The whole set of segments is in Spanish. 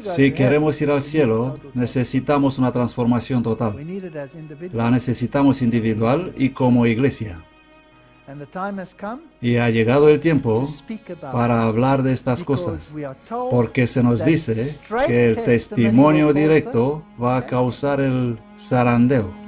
Si queremos ir al cielo, necesitamos una transformación total. La necesitamos individual y como iglesia. Y ha llegado el tiempo para hablar de estas cosas, porque se nos dice que el testimonio directo va a causar el zarandeo.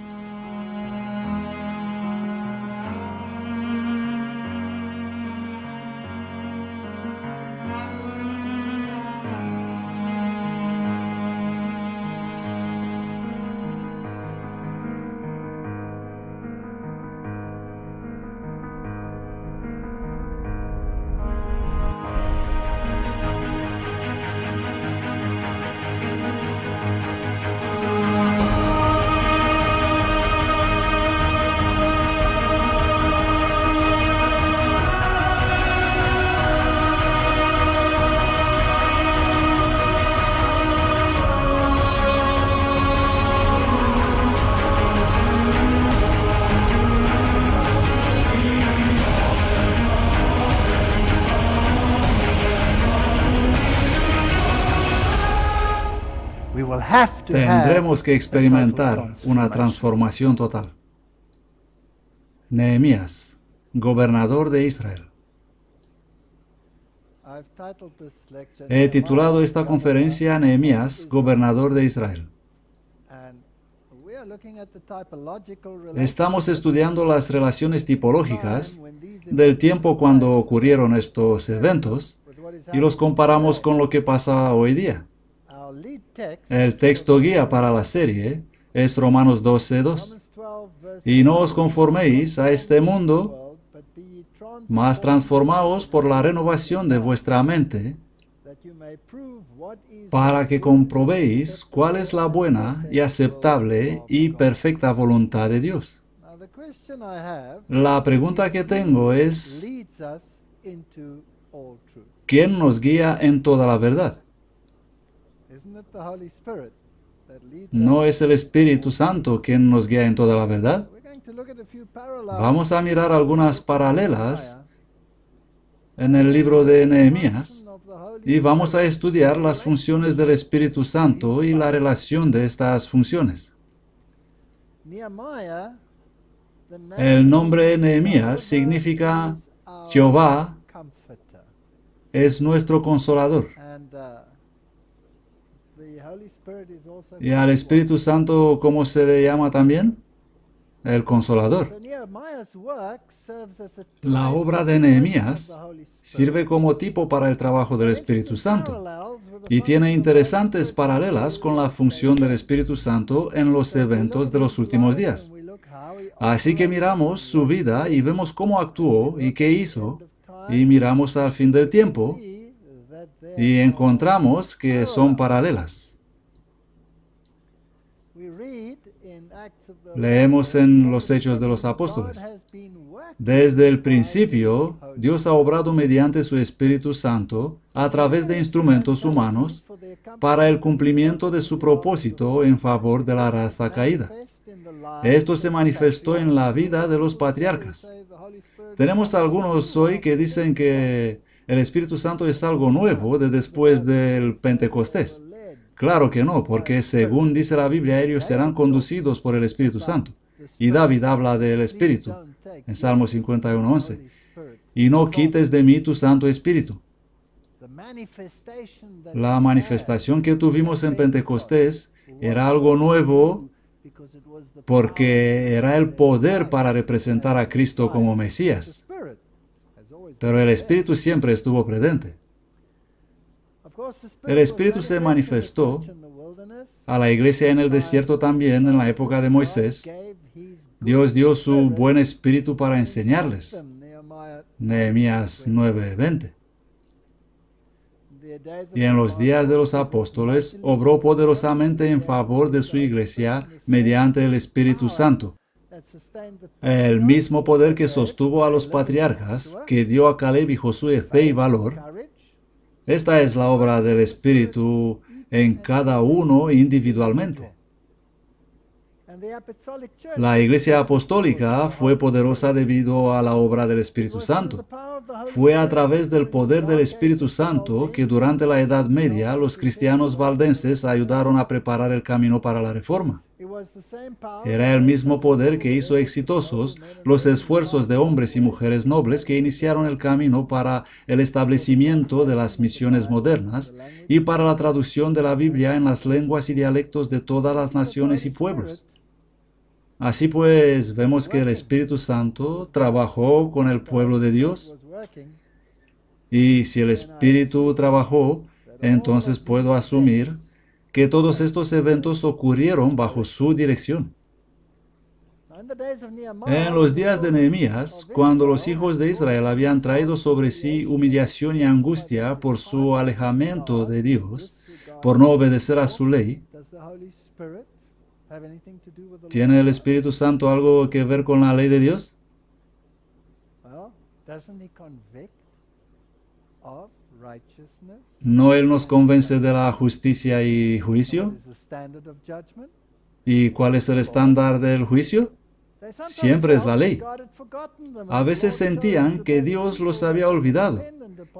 que experimentar una transformación total. Nehemías, gobernador de Israel. He titulado esta conferencia Nehemías, gobernador de Israel. Estamos estudiando las relaciones tipológicas del tiempo cuando ocurrieron estos eventos y los comparamos con lo que pasa hoy día. El texto guía para la serie es Romanos 12, 2. Y no os conforméis a este mundo, mas transformaos por la renovación de vuestra mente, para que comprobéis cuál es la buena y aceptable y perfecta voluntad de Dios. La pregunta que tengo es, ¿quién nos guía en toda la verdad? ¿No es el Espíritu Santo quien nos guía en toda la verdad? Vamos a mirar algunas paralelas en el libro de Nehemías y vamos a estudiar las funciones del Espíritu Santo y la relación de estas funciones. El nombre Nehemías significa Jehová es nuestro consolador. ¿Y al Espíritu Santo cómo se le llama también? El Consolador. La obra de Nehemías sirve como tipo para el trabajo del Espíritu Santo y tiene interesantes paralelas con la función del Espíritu Santo en los eventos de los últimos días. Así que miramos su vida y vemos cómo actuó y qué hizo y miramos al fin del tiempo y encontramos que son paralelas. Leemos en los Hechos de los Apóstoles. Desde el principio, Dios ha obrado mediante su Espíritu Santo a través de instrumentos humanos para el cumplimiento de su propósito en favor de la raza caída. Esto se manifestó en la vida de los patriarcas. Tenemos algunos hoy que dicen que el Espíritu Santo es algo nuevo de después del Pentecostés. Claro que no, porque según dice la Biblia, ellos serán conducidos por el Espíritu Santo. Y David habla del Espíritu en Salmo 51.11. Y no quites de mí tu Santo Espíritu. La manifestación que tuvimos en Pentecostés era algo nuevo porque era el poder para representar a Cristo como Mesías. Pero el Espíritu siempre estuvo presente. El Espíritu se manifestó a la iglesia en el desierto también en la época de Moisés. Dios dio su buen espíritu para enseñarles. Nehemías 9:20. Y en los días de los apóstoles obró poderosamente en favor de su iglesia mediante el Espíritu Santo. El mismo poder que sostuvo a los patriarcas, que dio a Caleb y Josué fe y valor, esta es la obra del Espíritu en cada uno individualmente. La Iglesia Apostólica fue poderosa debido a la obra del Espíritu Santo. Fue a través del poder del Espíritu Santo que durante la Edad Media los cristianos valdenses ayudaron a preparar el camino para la reforma. Era el mismo poder que hizo exitosos los esfuerzos de hombres y mujeres nobles que iniciaron el camino para el establecimiento de las misiones modernas y para la traducción de la Biblia en las lenguas y dialectos de todas las naciones y pueblos. Así pues, vemos que el Espíritu Santo trabajó con el pueblo de Dios. Y si el Espíritu trabajó, entonces puedo asumir que todos estos eventos ocurrieron bajo su dirección. En los días de Nehemías, cuando los hijos de Israel habían traído sobre sí humillación y angustia por su alejamiento de Dios, por no obedecer a su ley, ¿Tiene el Espíritu Santo algo que ver con la ley de Dios? ¿No Él nos convence de la justicia y juicio? ¿Y cuál es el estándar del juicio? Siempre es la ley. A veces sentían que Dios los había olvidado.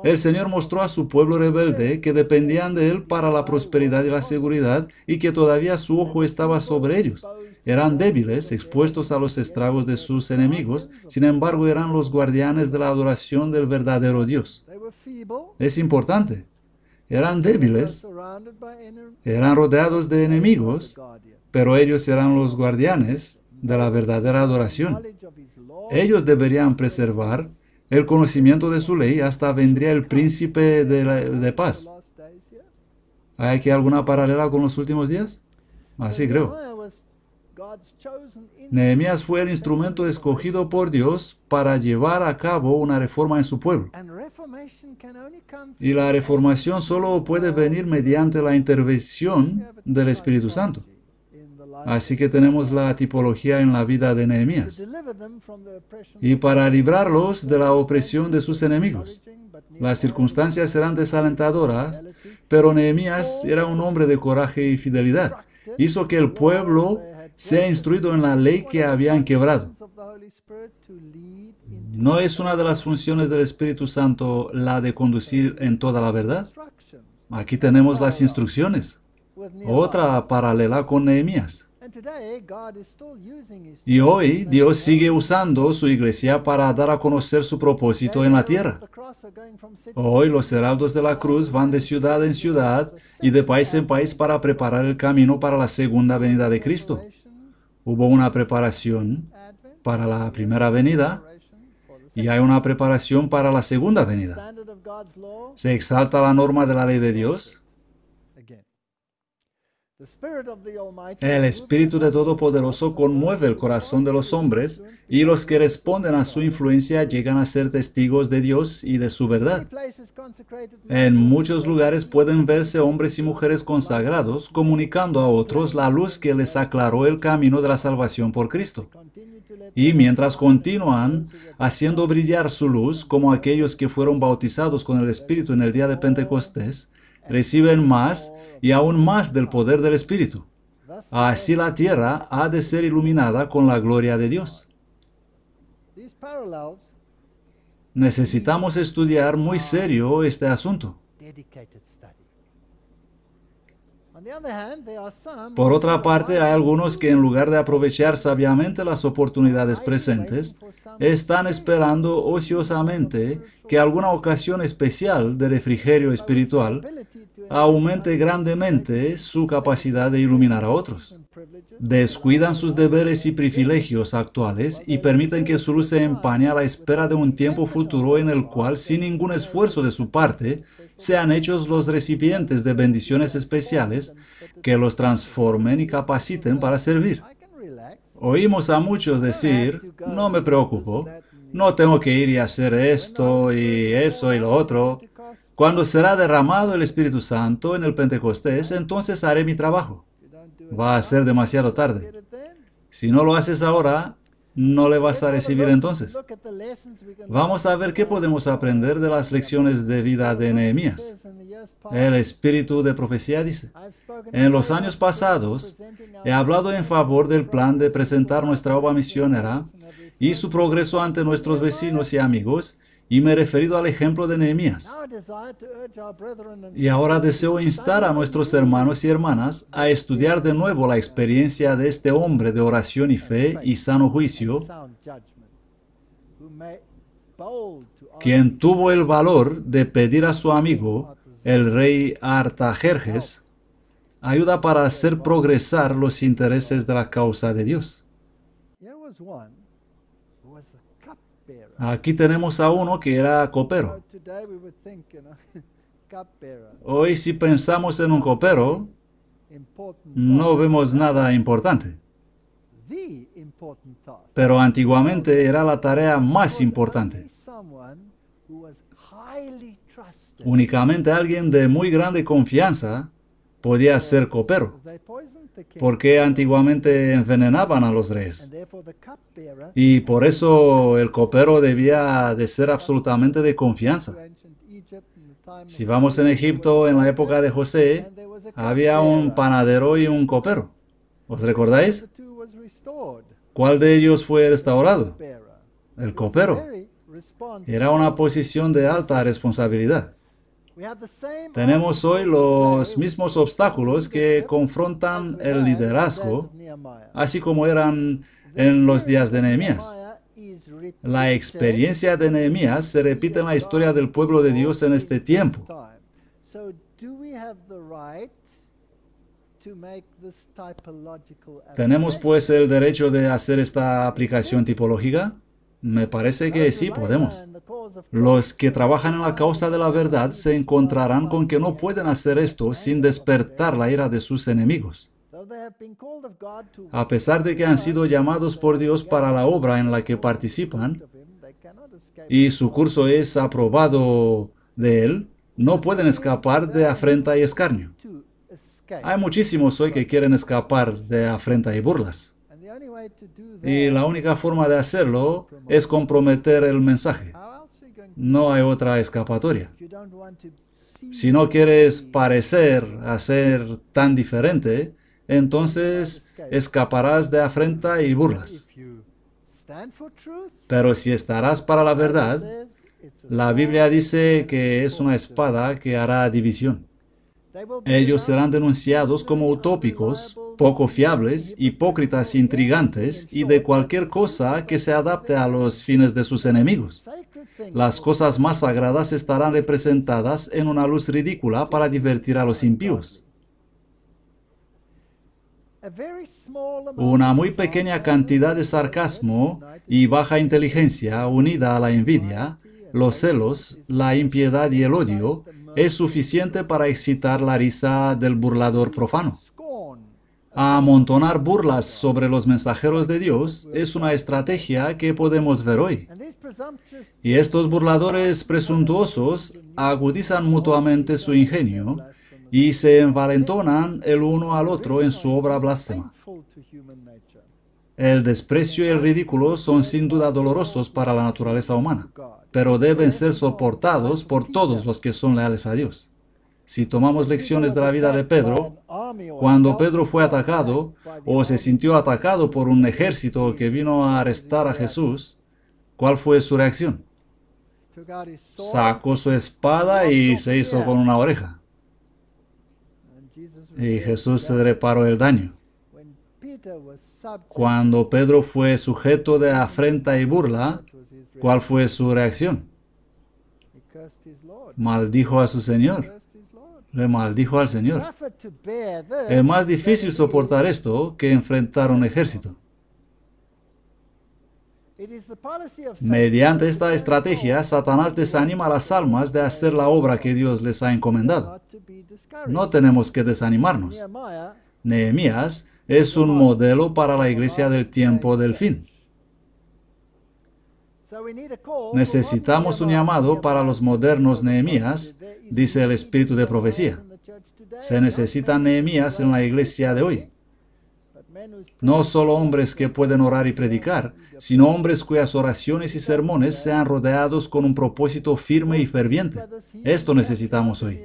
El Señor mostró a su pueblo rebelde que dependían de Él para la prosperidad y la seguridad y que todavía su ojo estaba sobre ellos. Eran débiles, expuestos a los estragos de sus enemigos, sin embargo eran los guardianes de la adoración del verdadero Dios. Es importante. Eran débiles, eran rodeados de enemigos, pero ellos eran los guardianes de la verdadera adoración. Ellos deberían preservar el conocimiento de su ley hasta vendría el príncipe de, paz. ¿Hay aquí alguna paralela con los últimos días? Así ah, creo. Nehemías fue el instrumento escogido por Dios para llevar a cabo una reforma en su pueblo. Y la reformación solo puede venir mediante la intervención del Espíritu Santo. Así que tenemos la tipología en la vida de Nehemías. Y para librarlos de la opresión de sus enemigos. Las circunstancias eran desalentadoras, pero Nehemías era un hombre de coraje y fidelidad. Hizo que el pueblo sea instruido en la ley que habían quebrado. ¿No es una de las funciones del Espíritu Santo la de conducir en toda la verdad? Aquí tenemos las instrucciones. Otra paralela con Nehemías. Y hoy Dios sigue usando su iglesia para dar a conocer su propósito en la tierra. Hoy los heraldos de la cruz van de ciudad en ciudad y de país en país para preparar el camino para la segunda venida de Cristo. Hubo una preparación para la primera venida y hay una preparación para la segunda venida. Se exalta la norma de la ley de Dios el Espíritu de Todopoderoso conmueve el corazón de los hombres y los que responden a su influencia llegan a ser testigos de Dios y de su verdad. En muchos lugares pueden verse hombres y mujeres consagrados comunicando a otros la luz que les aclaró el camino de la salvación por Cristo. Y mientras continúan haciendo brillar su luz como aquellos que fueron bautizados con el Espíritu en el día de Pentecostés, reciben más y aún más del poder del Espíritu. Así la tierra ha de ser iluminada con la gloria de Dios. Necesitamos estudiar muy serio este asunto. Por otra parte, hay algunos que en lugar de aprovechar sabiamente las oportunidades presentes, están esperando ociosamente que alguna ocasión especial de refrigerio espiritual aumente grandemente su capacidad de iluminar a otros. Descuidan sus deberes y privilegios actuales y permiten que su luz se empañe a la espera de un tiempo futuro en el cual, sin ningún esfuerzo de su parte, sean hechos los recipientes de bendiciones especiales que los transformen y capaciten para servir. Oímos a muchos decir, no me preocupo, no tengo que ir y hacer esto y eso y lo otro. Cuando será derramado el Espíritu Santo en el Pentecostés, entonces haré mi trabajo. Va a ser demasiado tarde. Si no lo haces ahora, no le vas a recibir entonces. Vamos a ver qué podemos aprender de las lecciones de vida de Nehemías. El espíritu de profecía dice, en los años pasados he hablado en favor del plan de presentar nuestra obra misionera y su progreso ante nuestros vecinos y amigos y me he referido al ejemplo de Nehemías. Y ahora deseo instar a nuestros hermanos y hermanas a estudiar de nuevo la experiencia de este hombre de oración y fe y sano juicio, quien tuvo el valor de pedir a su amigo, el rey Artajerjes, ayuda para hacer progresar los intereses de la causa de Dios. Aquí tenemos a uno que era copero. Hoy si pensamos en un copero, no vemos nada importante. Pero antiguamente era la tarea más importante. Únicamente alguien de muy grande confianza podía ser copero porque este antiguamente envenenaban a los reyes. Y por eso el copero debía de ser absolutamente de confianza. Si vamos en Egipto en la época de José, había un panadero y un copero. ¿Os recordáis? ¿Cuál de ellos fue restaurado? El copero. Era una posición de alta responsabilidad. Tenemos hoy los mismos obstáculos que confrontan el liderazgo, así como eran en los días de Nehemías. La experiencia de Nehemías se repite en la historia del pueblo de Dios en este tiempo. ¿Tenemos pues el derecho de hacer esta aplicación tipológica? Me parece que sí, podemos. Los que trabajan en la causa de la verdad se encontrarán con que no pueden hacer esto sin despertar la ira de sus enemigos. A pesar de que han sido llamados por Dios para la obra en la que participan y su curso es aprobado de Él, no pueden escapar de afrenta y escarnio. Hay muchísimos hoy que quieren escapar de afrenta y burlas. Y la única forma de hacerlo es comprometer el mensaje. No hay otra escapatoria. Si no quieres parecer a ser tan diferente, entonces escaparás de afrenta y burlas. Pero si estarás para la verdad, la Biblia dice que es una espada que hará división. Ellos serán denunciados como utópicos poco fiables, hipócritas intrigantes y de cualquier cosa que se adapte a los fines de sus enemigos. Las cosas más sagradas estarán representadas en una luz ridícula para divertir a los impíos. Una muy pequeña cantidad de sarcasmo y baja inteligencia unida a la envidia, los celos, la impiedad y el odio es suficiente para excitar la risa del burlador profano. Amontonar burlas sobre los mensajeros de Dios es una estrategia que podemos ver hoy. Y estos burladores presuntuosos agudizan mutuamente su ingenio y se envalentonan el uno al otro en su obra blasfema. El desprecio y el ridículo son sin duda dolorosos para la naturaleza humana, pero deben ser soportados por todos los que son leales a Dios. Si tomamos lecciones de la vida de Pedro, cuando Pedro fue atacado o se sintió atacado por un ejército que vino a arrestar a Jesús, ¿cuál fue su reacción? Sacó su espada y se hizo con una oreja. Y Jesús se reparó el daño. Cuando Pedro fue sujeto de afrenta y burla, ¿cuál fue su reacción? Maldijo a su Señor le maldijo al Señor. Es más difícil soportar esto que enfrentar un ejército. Mediante esta estrategia, Satanás desanima a las almas de hacer la obra que Dios les ha encomendado. No tenemos que desanimarnos. Nehemías es un modelo para la iglesia del tiempo del fin. Necesitamos un llamado para los modernos Nehemías dice el espíritu de profecía. Se necesitan Nehemías en la iglesia de hoy. No solo hombres que pueden orar y predicar, sino hombres cuyas oraciones y sermones sean rodeados con un propósito firme y ferviente. Esto necesitamos hoy.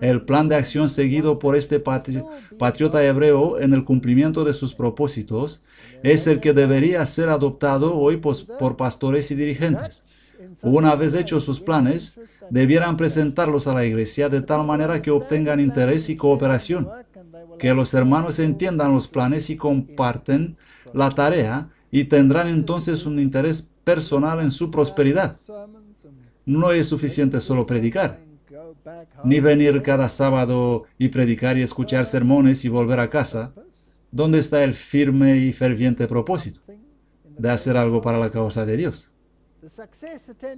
El plan de acción seguido por este patriota hebreo en el cumplimiento de sus propósitos es el que debería ser adoptado hoy por pastores y dirigentes. Una vez hechos sus planes, debieran presentarlos a la iglesia de tal manera que obtengan interés y cooperación, que los hermanos entiendan los planes y comparten la tarea y tendrán entonces un interés personal en su prosperidad. No es suficiente solo predicar, ni venir cada sábado y predicar y escuchar sermones y volver a casa. ¿Dónde está el firme y ferviente propósito de hacer algo para la causa de Dios?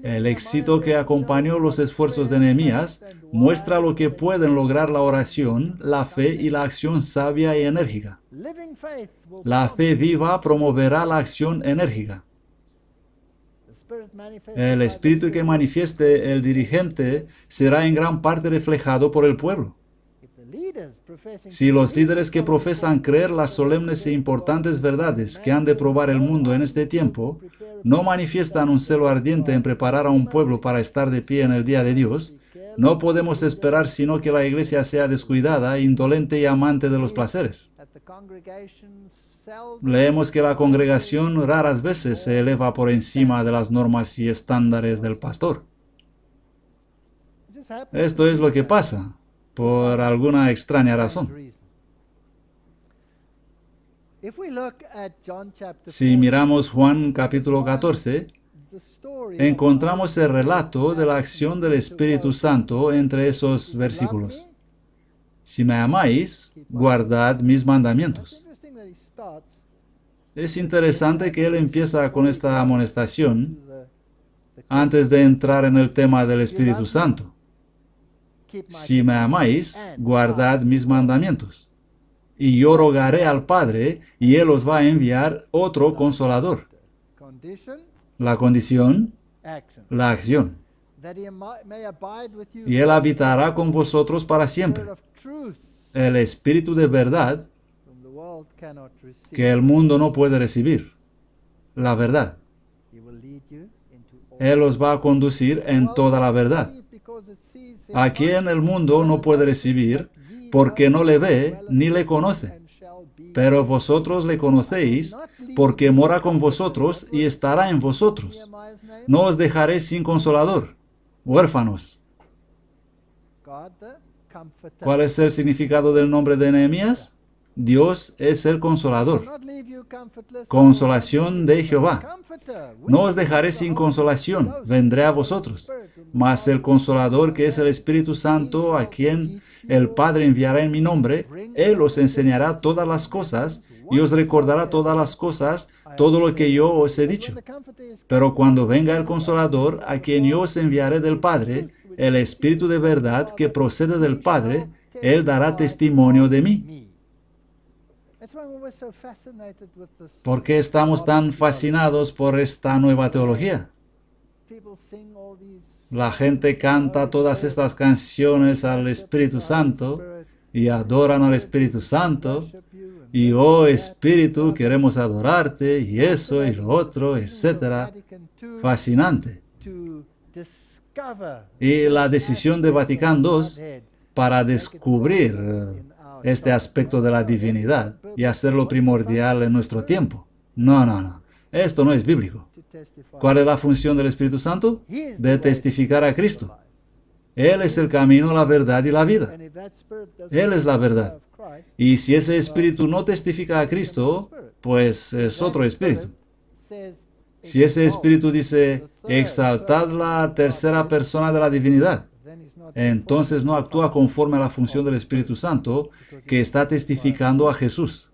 El éxito que acompañó los esfuerzos de Nehemías muestra lo que pueden lograr la oración, la fe y la acción sabia y enérgica. La fe viva promoverá la acción enérgica. El espíritu que manifieste el dirigente será en gran parte reflejado por el pueblo. Si los líderes que profesan creer las solemnes e importantes verdades que han de probar el mundo en este tiempo no manifiestan un celo ardiente en preparar a un pueblo para estar de pie en el día de Dios, no podemos esperar sino que la iglesia sea descuidada, indolente y amante de los placeres. Leemos que la congregación raras veces se eleva por encima de las normas y estándares del pastor. Esto es lo que pasa por alguna extraña razón. Si miramos Juan capítulo 14, encontramos el relato de la acción del Espíritu Santo entre esos versículos. Si me amáis, guardad mis mandamientos. Es interesante que él empieza con esta amonestación antes de entrar en el tema del Espíritu Santo. Si me amáis, guardad mis mandamientos. Y yo rogaré al Padre, y Él os va a enviar otro consolador. La condición, la acción. Y Él habitará con vosotros para siempre. El Espíritu de verdad que el mundo no puede recibir. La verdad. Él os va a conducir en toda la verdad aquí en el mundo no puede recibir, porque no le ve ni le conoce. Pero vosotros le conocéis, porque mora con vosotros y estará en vosotros. No os dejaré sin consolador, huérfanos. ¿Cuál es el significado del nombre de Nehemías? Dios es el consolador. Consolación de Jehová. No os dejaré sin consolación, vendré a vosotros. Mas el consolador que es el Espíritu Santo, a quien el Padre enviará en mi nombre, Él os enseñará todas las cosas y os recordará todas las cosas, todo lo que yo os he dicho. Pero cuando venga el consolador, a quien yo os enviaré del Padre, el Espíritu de verdad que procede del Padre, Él dará testimonio de mí ¿Por qué estamos tan fascinados por esta nueva teología? La gente canta todas estas canciones al Espíritu Santo y adoran al Espíritu Santo. Y oh Espíritu, queremos adorarte y eso y lo otro, etc. Fascinante. Y la decisión de Vaticano II para descubrir este aspecto de la divinidad y hacerlo primordial en nuestro tiempo. No, no, no. Esto no es bíblico. ¿Cuál es la función del Espíritu Santo? De testificar a Cristo. Él es el camino, la verdad y la vida. Él es la verdad. Y si ese espíritu no testifica a Cristo, pues es otro espíritu. Si ese espíritu dice, exaltad la tercera persona de la divinidad, entonces no actúa conforme a la función del Espíritu Santo que está testificando a Jesús.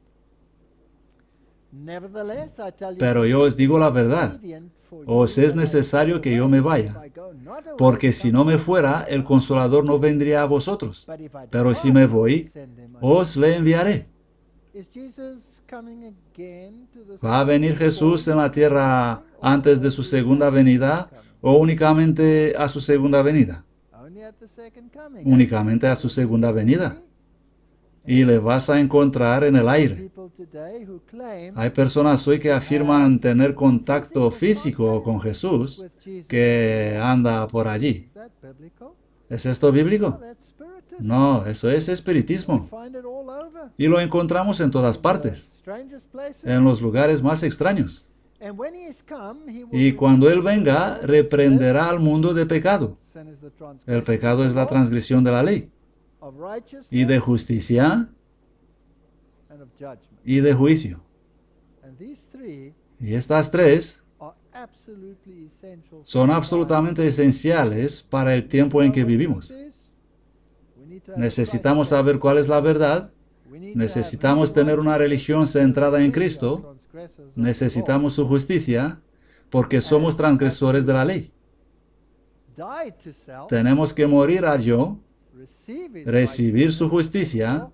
Pero yo os digo la verdad, os es necesario que yo me vaya, porque si no me fuera, el consolador no vendría a vosotros, pero si me voy, os le enviaré. ¿Va a venir Jesús en la tierra antes de su segunda venida o únicamente a su segunda venida? únicamente a su segunda venida. Y le vas a encontrar en el aire. Hay personas hoy que afirman tener contacto físico con Jesús que anda por allí. ¿Es esto bíblico? No, eso es espiritismo. Y lo encontramos en todas partes, en los lugares más extraños. Y cuando Él venga, reprenderá al mundo de pecado. El pecado es la transgresión de la ley. Y de justicia. Y de juicio. Y estas tres son absolutamente esenciales para el tiempo en que vivimos. Necesitamos saber cuál es la verdad. Necesitamos tener una religión centrada en Cristo Necesitamos su justicia porque somos transgresores de la ley. Tenemos que morir a yo, recibir su justicia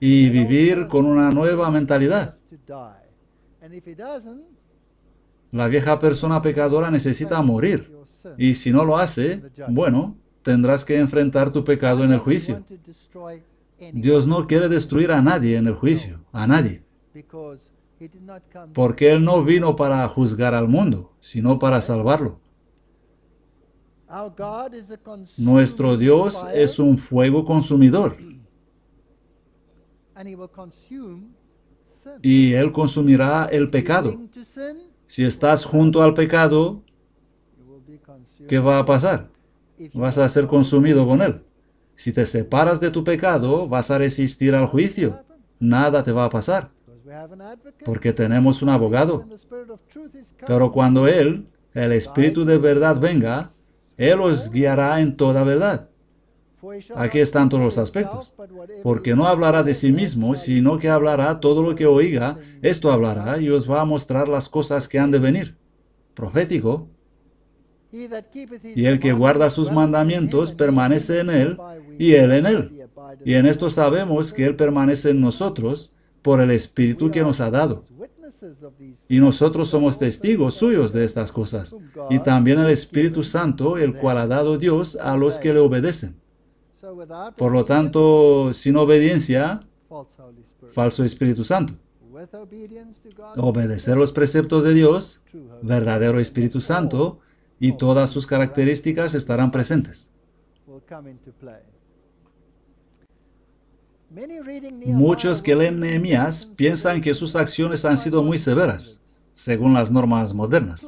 y vivir con una nueva mentalidad. La vieja persona pecadora necesita morir. Y si no lo hace, bueno, tendrás que enfrentar tu pecado en el juicio. Dios no quiere destruir a nadie en el juicio, a nadie. Porque Él no vino para juzgar al mundo, sino para salvarlo. Nuestro Dios es un fuego consumidor. Y Él consumirá el pecado. Si estás junto al pecado, ¿qué va a pasar? Vas a ser consumido con Él. Si te separas de tu pecado, vas a resistir al juicio. Nada te va a pasar. Porque tenemos un abogado. Pero cuando Él, el Espíritu de verdad, venga, Él os guiará en toda verdad. Aquí están todos los aspectos. Porque no hablará de sí mismo, sino que hablará todo lo que oiga. Esto hablará y os va a mostrar las cosas que han de venir. Profético. Y el que guarda sus mandamientos permanece en Él y Él en Él. Y en esto sabemos que Él permanece en nosotros por el Espíritu que nos ha dado. Y nosotros somos testigos suyos de estas cosas, y también el Espíritu Santo, el cual ha dado Dios a los que le obedecen. Por lo tanto, sin obediencia, falso Espíritu Santo. Obedecer los preceptos de Dios, verdadero Espíritu Santo, y todas sus características estarán presentes. Muchos que leen Nehemías piensan que sus acciones han sido muy severas, según las normas modernas.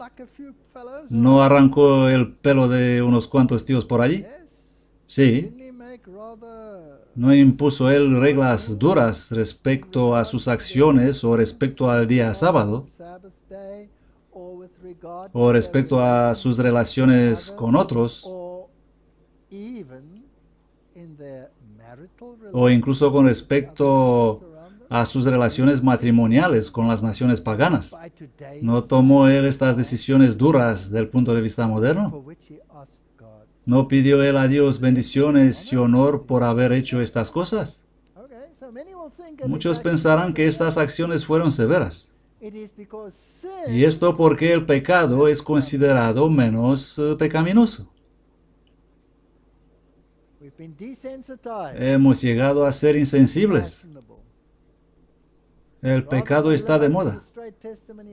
¿No arrancó el pelo de unos cuantos tíos por allí? Sí. ¿No impuso él reglas duras respecto a sus acciones o respecto al día sábado? o respecto a sus relaciones con otros, o incluso con respecto a sus relaciones matrimoniales con las naciones paganas. ¿No tomó él estas decisiones duras del punto de vista moderno? ¿No pidió él a Dios bendiciones y honor por haber hecho estas cosas? Muchos pensarán que estas acciones fueron severas. Y esto porque el pecado es considerado menos eh, pecaminoso. Hemos llegado a ser insensibles. El pecado está de moda.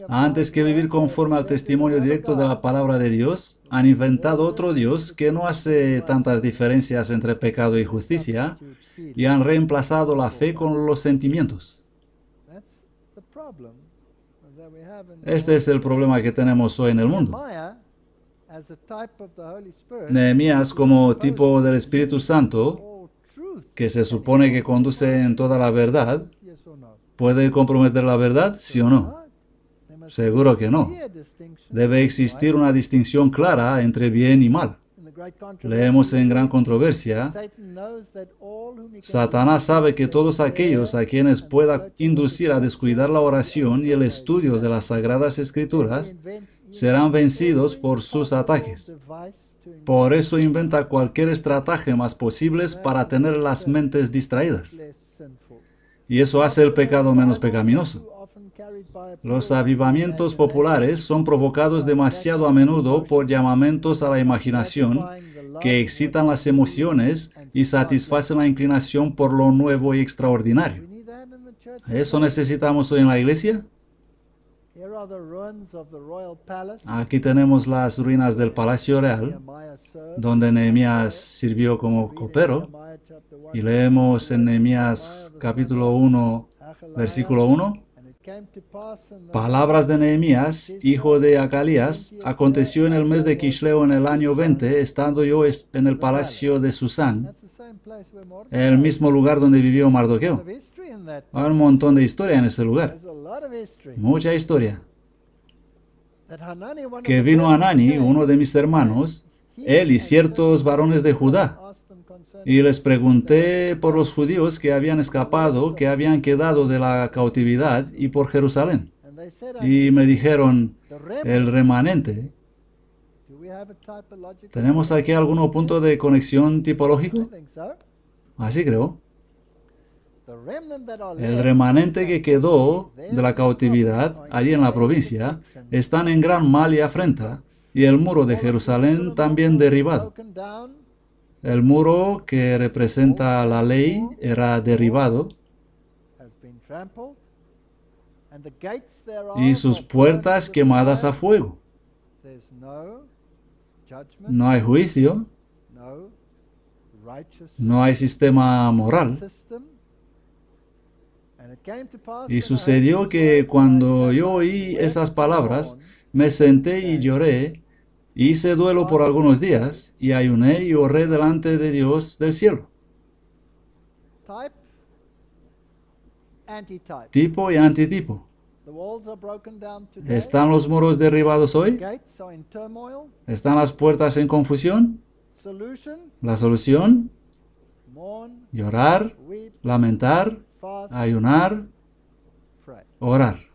Antes que vivir conforme al testimonio directo de la palabra de Dios, han inventado otro Dios que no hace tantas diferencias entre pecado y justicia y han reemplazado la fe con los sentimientos. Este, este es el problema que tenemos hoy en el mundo. Nehemías como tipo del Espíritu Santo, que se supone que conduce en toda la verdad, ¿puede comprometer la verdad, sí o no? Seguro que no. Debe existir una distinción clara entre bien y mal. Leemos en gran controversia, Satanás sabe que todos aquellos a quienes pueda inducir a descuidar la oración y el estudio de las sagradas escrituras serán vencidos por sus ataques. Por eso inventa cualquier más posible para tener las mentes distraídas. Y eso hace el pecado menos pecaminoso. Los avivamientos populares son provocados demasiado a menudo por llamamientos a la imaginación que excitan las emociones y satisfacen la inclinación por lo nuevo y extraordinario. ¿Eso necesitamos hoy en la iglesia? Aquí tenemos las ruinas del Palacio Real, donde Nehemías sirvió como copero, y leemos en Nehemías capítulo 1, versículo 1. Palabras de Nehemías, hijo de Acalías, aconteció en el mes de quichleo en el año 20, estando yo en el palacio de Susán, el mismo lugar donde vivió Mardoqueo. Hay un montón de historia en ese lugar, mucha historia. Que vino Anani, uno de mis hermanos, él y ciertos varones de Judá, y les pregunté por los judíos que habían escapado, que habían quedado de la cautividad y por Jerusalén. Y me dijeron, el remanente. ¿Tenemos aquí algún punto de conexión tipológico? Así creo. El remanente que quedó de la cautividad allí en la provincia están en gran mal y afrenta, y el muro de Jerusalén también derribado. El muro que representa oh. la ley era oh. derribado y sus puertas quemadas a fuego. No hay juicio, no hay sistema moral. Y sucedió que cuando yo oí esas palabras, me senté y lloré Hice duelo por algunos días y ayuné y oré delante de Dios del cielo. Tipo y antitipo. ¿Están los muros derribados hoy? ¿Están las puertas en confusión? La solución, llorar, lamentar, ayunar, orar.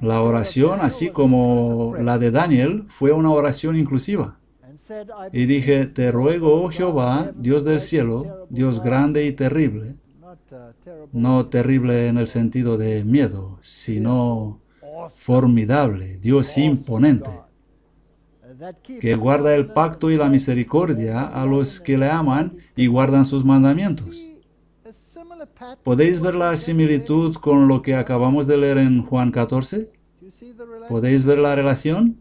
La oración, así como la de Daniel, fue una oración inclusiva. Y dije, te ruego, oh Jehová, Dios del cielo, Dios grande y uh, terrible, no terrible en el sentido de miedo, sino formidable, Dios imponente, uh, que guarda el pacto y la misericordia a los que le aman y guardan sus mandamientos. ¿Podéis ver la similitud con lo que acabamos de leer en Juan 14? ¿Podéis ver la relación?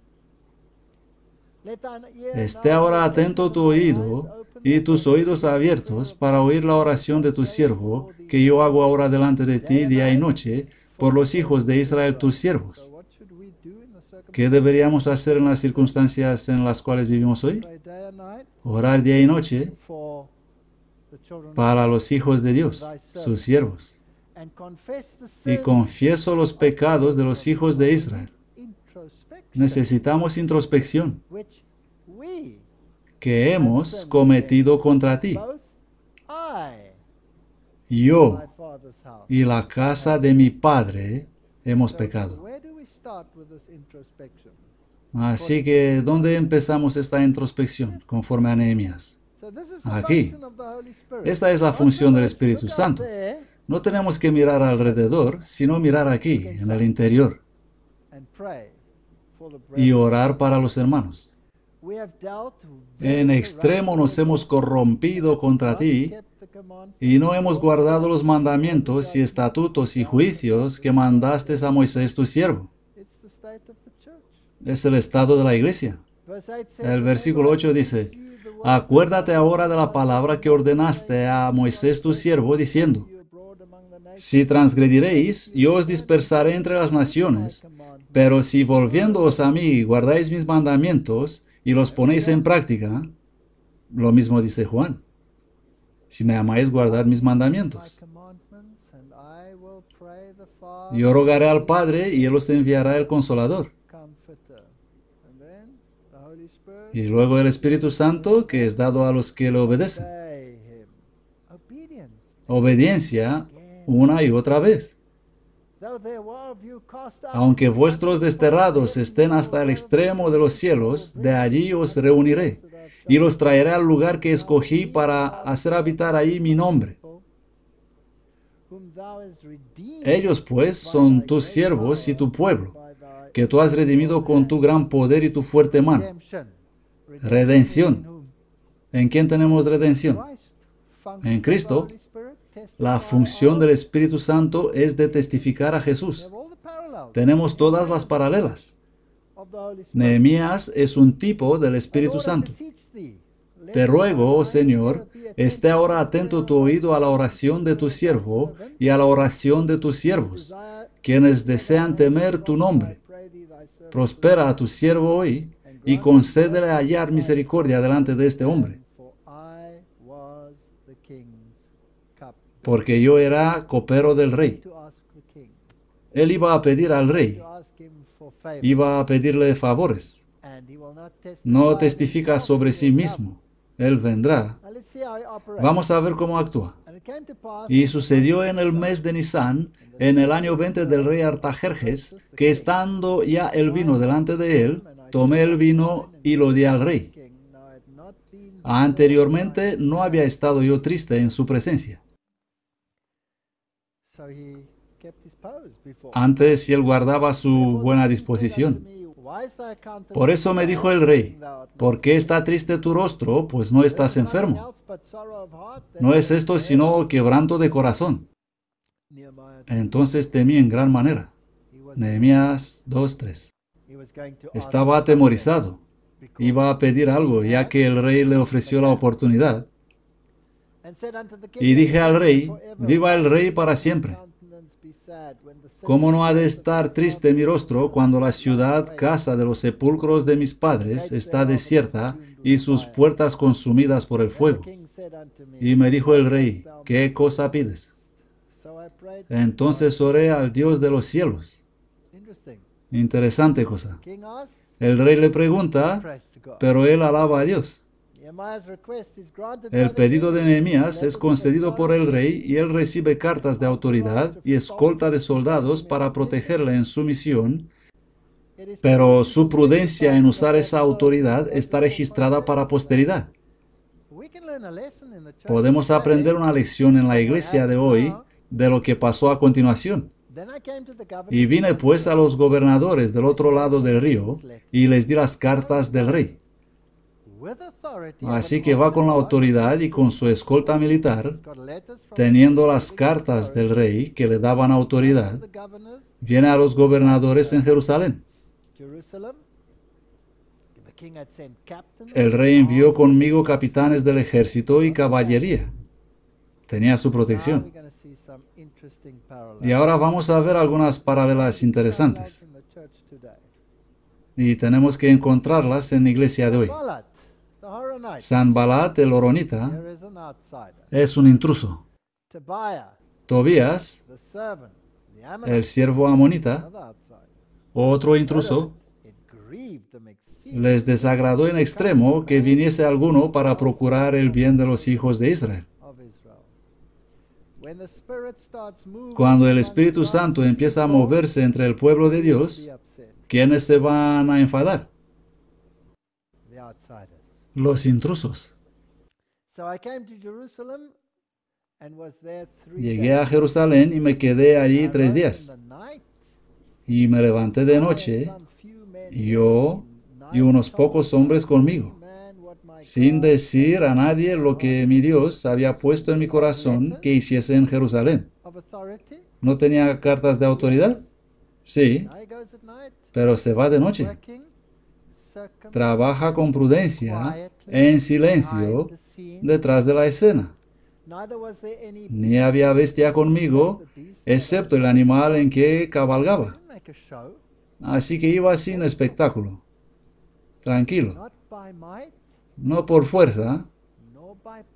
Esté ahora atento tu oído y tus oídos abiertos para oír la oración de tu siervo, que yo hago ahora delante de ti día y noche, por los hijos de Israel tus siervos. ¿Qué deberíamos hacer en las circunstancias en las cuales vivimos hoy? Orar día y noche para los hijos de Dios, sus siervos, y confieso los pecados de los hijos de Israel. Necesitamos introspección que hemos cometido contra ti. Yo y la casa de mi padre hemos pecado. Así que, ¿dónde empezamos esta introspección conforme a Nehemías? aquí. Esta es la función del Espíritu Santo. No tenemos que mirar alrededor, sino mirar aquí, en el interior, y orar para los hermanos. En extremo nos hemos corrompido contra ti y no hemos guardado los mandamientos y estatutos y juicios que mandaste a Moisés tu siervo. Es el estado de la iglesia. El versículo 8 dice, Acuérdate ahora de la palabra que ordenaste a Moisés tu siervo, diciendo, Si transgrediréis, yo os dispersaré entre las naciones, pero si volviéndoos a mí guardáis mis mandamientos y los ponéis en práctica, lo mismo dice Juan, si me amáis guardar mis mandamientos. Yo rogaré al Padre y Él os enviará el Consolador Y luego el Espíritu Santo que es dado a los que le obedecen. Obediencia una y otra vez. Aunque vuestros desterrados estén hasta el extremo de los cielos, de allí os reuniré y los traeré al lugar que escogí para hacer habitar ahí mi nombre. Ellos pues son tus siervos y tu pueblo, que tú has redimido con tu gran poder y tu fuerte mano redención. ¿En quién tenemos redención? En Cristo. La función del Espíritu Santo es de testificar a Jesús. Tenemos todas las paralelas. Nehemías es un tipo del Espíritu Santo. Te ruego, oh Señor, esté ahora atento tu oído a la oración de tu siervo y a la oración de tus siervos, quienes desean temer tu nombre. Prospera a tu siervo hoy y concédele hallar misericordia delante de este hombre. Porque yo era copero del rey. Él iba a pedir al rey, iba a pedirle favores. No testifica sobre sí mismo. Él vendrá. Vamos a ver cómo actúa. Y sucedió en el mes de Nisan, en el año 20 del rey Artajerjes, que estando ya el vino delante de él, Tomé el vino y lo di al rey. Anteriormente no había estado yo triste en su presencia. Antes él guardaba su buena disposición. Por eso me dijo el rey, ¿por qué está triste tu rostro? Pues no estás enfermo. No es esto sino quebranto de corazón. Entonces temí en gran manera. Nehemías 2.3 estaba atemorizado. Iba a pedir algo, ya que el rey le ofreció la oportunidad. Y dije al rey, viva el rey para siempre. ¿Cómo no ha de estar triste mi rostro cuando la ciudad, casa de los sepulcros de mis padres, está desierta y sus puertas consumidas por el fuego? Y me dijo el rey, ¿qué cosa pides? Entonces oré al Dios de los cielos Interesante cosa. El rey le pregunta, pero él alaba a Dios. El pedido de Nehemías es concedido por el rey y él recibe cartas de autoridad y escolta de soldados para protegerle en su misión, pero su prudencia en usar esa autoridad está registrada para posteridad. Podemos aprender una lección en la iglesia de hoy de lo que pasó a continuación. Y vine pues a los gobernadores del otro lado del río y les di las cartas del rey. Así que va con la autoridad y con su escolta militar, teniendo las cartas del rey que le daban autoridad, viene a los gobernadores en Jerusalén. El rey envió conmigo capitanes del ejército y caballería. Tenía su protección. Y ahora vamos a ver algunas paralelas interesantes. Y tenemos que encontrarlas en la iglesia de hoy. San Balat el Oronita es un intruso. Tobías, el siervo amonita, otro intruso, les desagradó en extremo que viniese alguno para procurar el bien de los hijos de Israel. Cuando el Espíritu Santo empieza a moverse entre el pueblo de Dios, ¿quiénes se van a enfadar? Los intrusos. Llegué a Jerusalén y me quedé allí tres días. Y me levanté de noche, yo y unos pocos hombres conmigo sin decir a nadie lo que mi Dios había puesto en mi corazón que hiciese en Jerusalén. ¿No tenía cartas de autoridad? Sí, pero se va de noche. Trabaja con prudencia, en silencio, detrás de la escena. Ni había bestia conmigo, excepto el animal en que cabalgaba. Así que iba sin espectáculo, tranquilo, no por fuerza,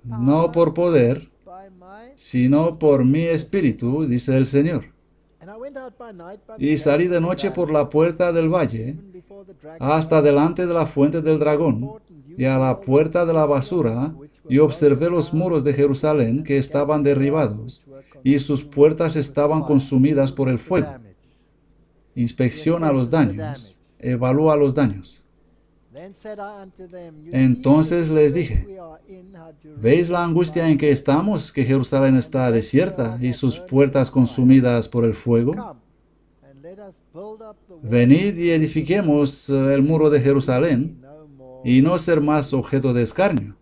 no por poder, sino por mi espíritu, dice el Señor. Y salí de noche por la puerta del valle, hasta delante de la fuente del dragón, y a la puerta de la basura, y observé los muros de Jerusalén que estaban derribados, y sus puertas estaban consumidas por el fuego. Inspecciona los daños, evalúa los daños. Entonces les dije, ¿veis la angustia en que estamos, que Jerusalén está desierta y sus puertas consumidas por el fuego? Venid y edifiquemos eh, el muro de Jerusalén y no ser más objeto de escarnio.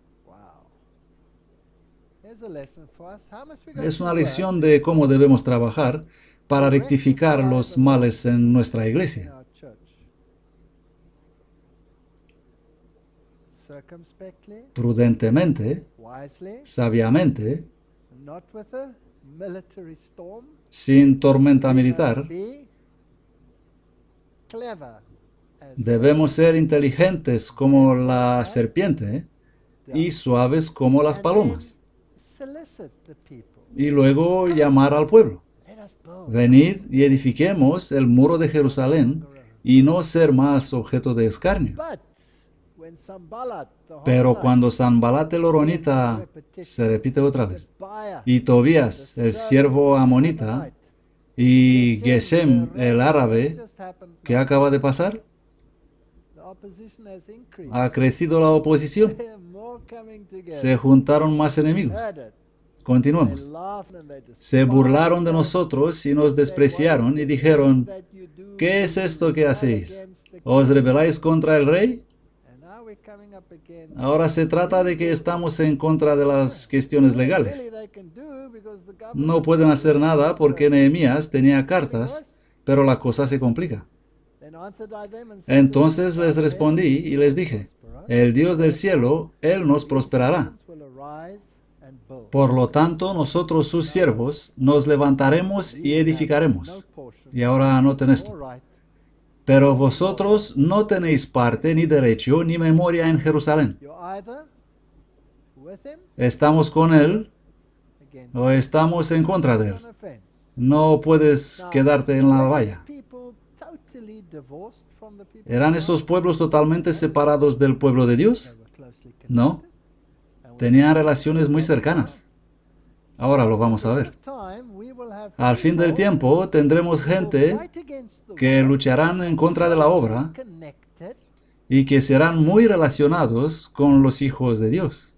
Es una lección de cómo debemos trabajar para rectificar los males en nuestra iglesia. prudentemente, sabiamente, sin tormenta militar, debemos ser inteligentes como la serpiente y suaves como las palomas. Y luego llamar al pueblo. Venid y edifiquemos el muro de Jerusalén y no ser más objeto de escarnio. Pero cuando Sanbalat el Oronita se repite otra vez, y Tobías, el siervo amonita, y Geshem, el árabe, ¿qué acaba de pasar? Ha crecido la oposición. Se juntaron más enemigos. Continuamos. Se burlaron de nosotros y nos despreciaron y dijeron, ¿qué es esto que hacéis? ¿Os rebeláis contra el rey? Ahora se trata de que estamos en contra de las cuestiones legales. No pueden hacer nada porque Nehemías tenía cartas, pero la cosa se complica. Entonces les respondí y les dije, el Dios del cielo, Él nos prosperará. Por lo tanto, nosotros sus siervos nos levantaremos y edificaremos. Y ahora anoten esto. Pero vosotros no tenéis parte ni derecho ni memoria en Jerusalén. Estamos con él o estamos en contra de él. No puedes quedarte en la valla. ¿Eran esos pueblos totalmente separados del pueblo de Dios? No. Tenían relaciones muy cercanas. Ahora lo vamos a ver. Al fin del tiempo tendremos gente que lucharán en contra de la obra y que serán muy relacionados con los hijos de Dios.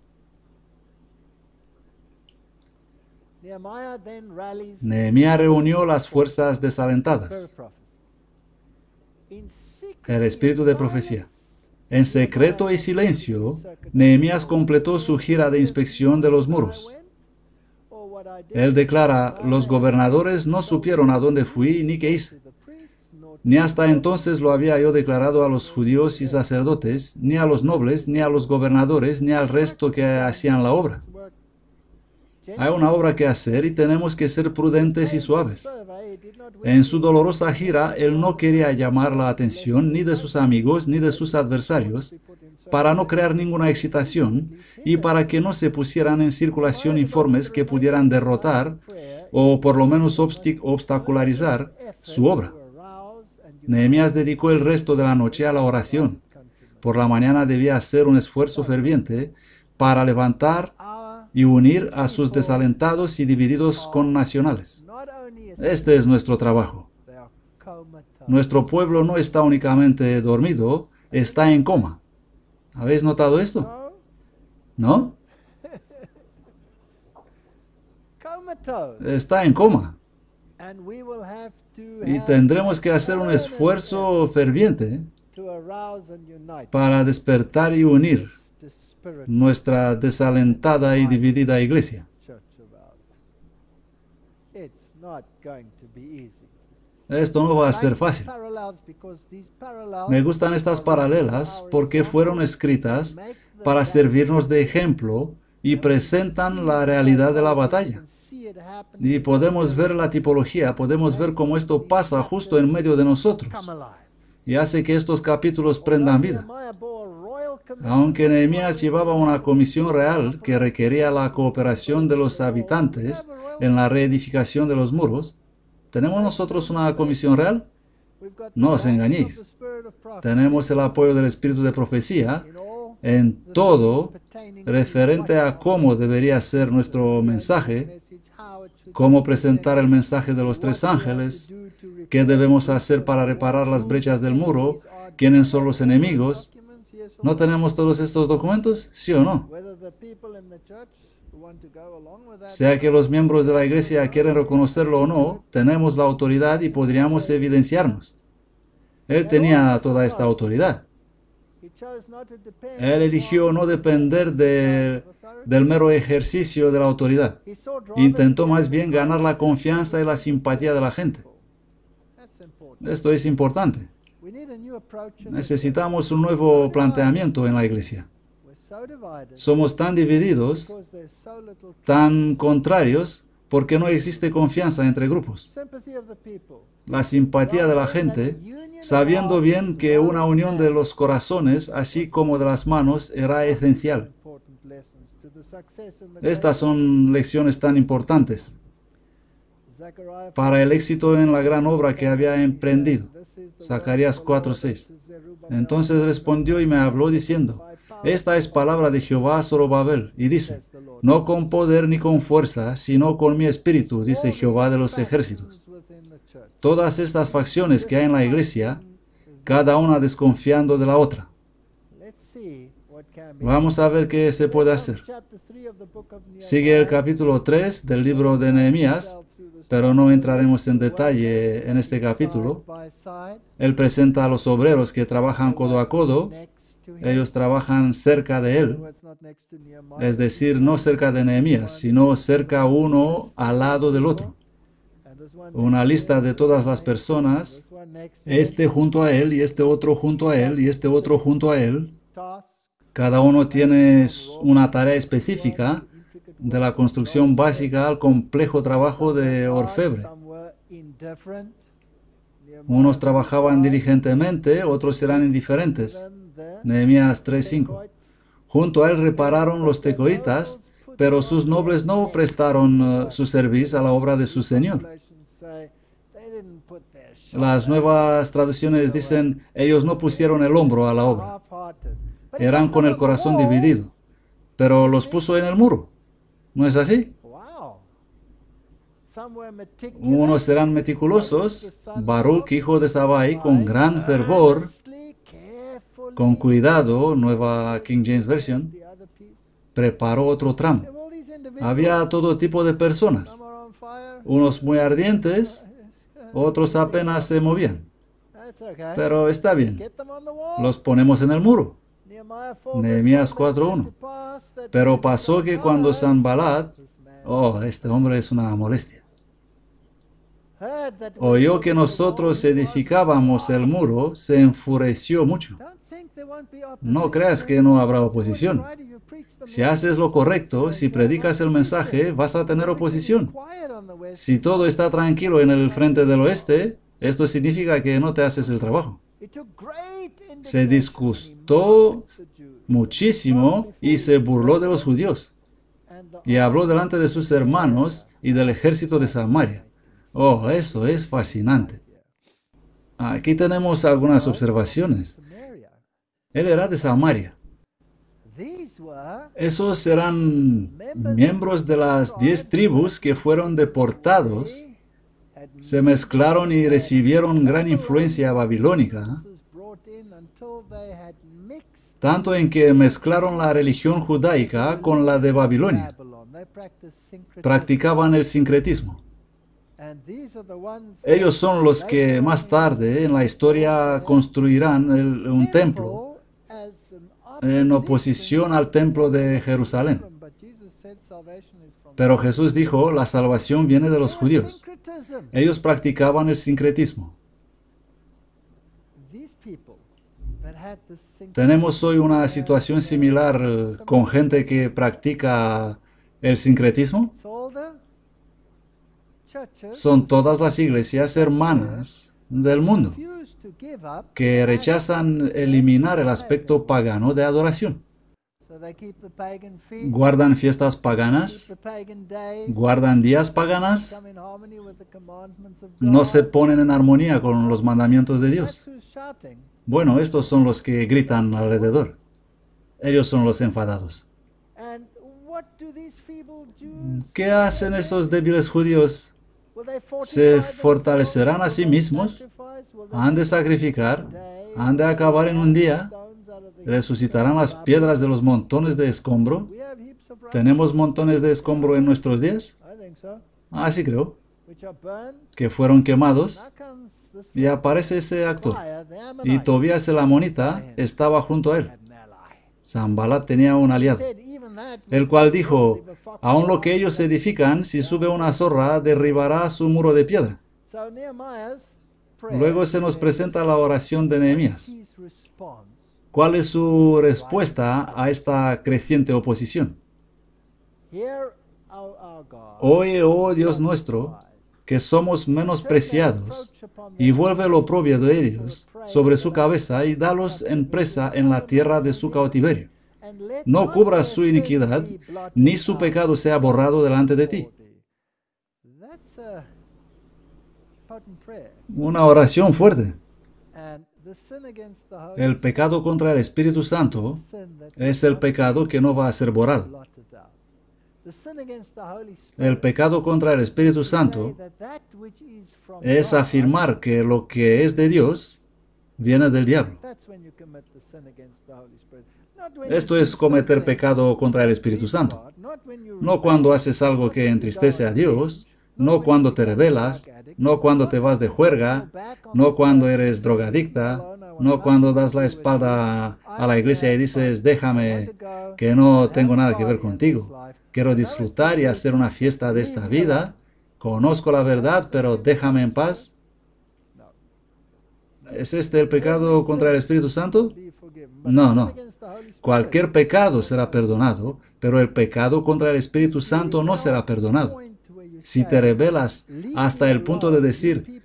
Nehemías reunió las fuerzas desalentadas, el espíritu de profecía. En secreto y silencio, Nehemías completó su gira de inspección de los muros él declara, los gobernadores no supieron a dónde fui ni qué hice. Ni hasta entonces lo había yo declarado a los judíos y sacerdotes, ni a los nobles, ni a los gobernadores, ni al resto que hacían la obra. Hay una obra que hacer y tenemos que ser prudentes y suaves. En su dolorosa gira, él no quería llamar la atención ni de sus amigos ni de sus adversarios, para no crear ninguna excitación y para que no se pusieran en circulación informes que pudieran derrotar o por lo menos obstacularizar su obra. Nehemías dedicó el resto de la noche a la oración. Por la mañana debía hacer un esfuerzo ferviente para levantar y unir a sus desalentados y divididos con nacionales. Este es nuestro trabajo. Nuestro pueblo no está únicamente dormido, está en coma. ¿Habéis notado esto? ¿No? Está en coma. Y tendremos que hacer un esfuerzo ferviente ¿eh? para despertar y unir nuestra desalentada y dividida iglesia. Esto no va a ser fácil. Me gustan estas paralelas porque fueron escritas para servirnos de ejemplo y presentan la realidad de la batalla. Y podemos ver la tipología, podemos ver cómo esto pasa justo en medio de nosotros y hace que estos capítulos prendan vida. Aunque Nehemías llevaba una comisión real que requería la cooperación de los habitantes en la reedificación de los muros, ¿Tenemos nosotros una comisión real? No os engañéis. Tenemos el apoyo del espíritu de profecía en todo referente a cómo debería ser nuestro mensaje, cómo presentar el mensaje de los tres ángeles, qué debemos hacer para reparar las brechas del muro, quiénes son los enemigos. ¿No tenemos todos estos documentos? ¿Sí o no? Sea que los miembros de la iglesia uh, quieren reconocerlo o no, tenemos la autoridad y podríamos evidenciarnos. Él tenía toda esta autoridad. Él eligió no depender del mero ejercicio de la autoridad. Intentó más bien ganar la confianza y la simpatía de la gente. Esto es importante. Necesitamos un nuevo planteamiento en la iglesia. Somos tan divididos, tan contrarios, porque no existe confianza entre grupos. La simpatía de la gente, sabiendo bien que una unión de los corazones, así como de las manos, era esencial. Estas son lecciones tan importantes para el éxito en la gran obra que había emprendido. Zacarías 4:6. Entonces respondió y me habló diciendo, esta es palabra de Jehová a Babel y dice, no con poder ni con fuerza, sino con mi espíritu, dice Jehová de los ejércitos. Todas estas facciones que hay en la iglesia, cada una desconfiando de la otra. Vamos a ver qué se puede hacer. Sigue el capítulo 3 del libro de Nehemías, pero no entraremos en detalle en este capítulo. Él presenta a los obreros que trabajan codo a codo ellos trabajan cerca de él, es decir, no cerca de Nehemías, sino cerca uno al lado del otro. Una lista de todas las personas, este junto a él y este otro junto a él y este otro junto a él. Cada uno tiene una tarea específica de la construcción básica al complejo trabajo de orfebre. Unos trabajaban diligentemente, otros eran indiferentes. Nehemías 3:5. Junto a él repararon los tecoitas, pero sus nobles no prestaron eh, su servicio a la obra de su señor. Las nuevas traducciones dicen, ellos no pusieron el hombro a la obra. Eran con el corazón dividido, pero los puso en el muro. ¿No es así? Unos serán meticulosos. Baruch, hijo de Sabai, con gran fervor, con cuidado, nueva King James Version preparó otro tramo. Había todo tipo de personas, unos muy ardientes, otros apenas se movían. Pero está bien, los ponemos en el muro. Nehemías 4.1. Pero pasó que cuando Sanbalat, oh, este hombre es una molestia, oyó que nosotros edificábamos el muro, se enfureció mucho. No creas que no habrá oposición. Si haces lo correcto, si predicas el mensaje, vas a tener oposición. Si todo está tranquilo en el frente del oeste, esto significa que no te haces el trabajo. Se disgustó muchísimo y se burló de los judíos. Y habló delante de sus hermanos y del ejército de Samaria. Oh, eso es fascinante. Aquí tenemos algunas observaciones. Él era de Samaria. Esos eran miembros de las diez tribus que fueron deportados, se mezclaron y recibieron gran influencia babilónica, tanto en que mezclaron la religión judaica con la de Babilonia. Practicaban el sincretismo. Ellos son los que más tarde en la historia construirán un templo en oposición al templo de Jerusalén. Pero Jesús dijo, la salvación viene de los judíos. Ellos practicaban el sincretismo. Tenemos hoy una situación similar eh, con gente que practica el sincretismo. Son todas las iglesias hermanas del mundo que rechazan eliminar el aspecto pagano de adoración. Guardan fiestas paganas, guardan días paganas, no se ponen en armonía con los mandamientos de Dios. Bueno, estos son los que gritan alrededor. Ellos son los enfadados. ¿Qué hacen esos débiles judíos? ¿Se fortalecerán a sí mismos? han de sacrificar, han de acabar en un día, resucitarán las piedras de los montones de escombro. ¿Tenemos montones de escombro en nuestros días? Así ah, creo, que fueron quemados. Y aparece ese actor. Y Tobías el amonita estaba junto a él. Zambalat tenía un aliado, el cual dijo, aun lo que ellos edifican, si sube una zorra, derribará su muro de piedra. Luego se nos presenta la oración de Nehemías. ¿Cuál es su respuesta a esta creciente oposición? Oye, oh Dios nuestro, que somos menospreciados, y vuelve lo propio de ellos sobre su cabeza y dalos en presa en la tierra de su cautiverio. No cubra su iniquidad, ni su pecado sea borrado delante de ti una oración fuerte. El pecado contra el Espíritu Santo es el pecado que no va a ser borrado. El pecado contra el Espíritu Santo es afirmar que lo que es de Dios viene del diablo. Esto es cometer pecado contra el Espíritu Santo. No cuando haces algo que entristece a Dios, no cuando te rebelas, no cuando te vas de juerga, no cuando eres drogadicta, no cuando das la espalda a la iglesia y dices, déjame, que no tengo nada que ver contigo. Quiero disfrutar y hacer una fiesta de esta vida. Conozco la verdad, pero déjame en paz. ¿Es este el pecado contra el Espíritu Santo? No, no. Cualquier pecado será perdonado, pero el pecado contra el Espíritu Santo no será perdonado si te rebelas hasta el punto de decir,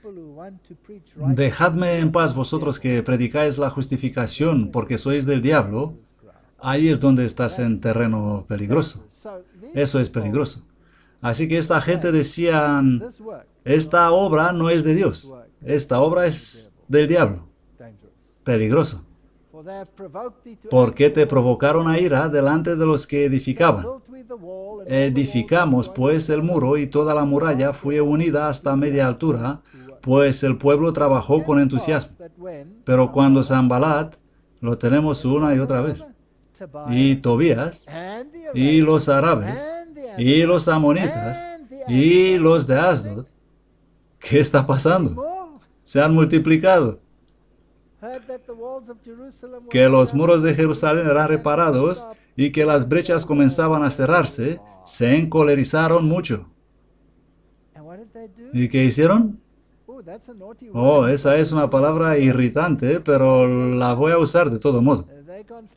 dejadme en paz vosotros que predicáis la justificación porque sois del diablo, ahí es donde estás en terreno peligroso. Eso es peligroso. Así que esta gente decían, esta obra no es de Dios, esta obra es del diablo. Peligroso. Porque te provocaron a ira delante de los que edificaban. Edificamos pues el muro y toda la muralla fue unida hasta media altura, pues el pueblo trabajó con entusiasmo. Pero cuando Zambalat, lo tenemos una y otra vez, y Tobías, y los árabes, y los amonitas, y los de Asdod, ¿qué está pasando? Se han multiplicado. Que los muros de Jerusalén eran reparados y que las brechas comenzaban a cerrarse, se encolerizaron mucho. ¿Y qué hicieron? Oh, esa es una palabra irritante, pero la voy a usar de todo modo.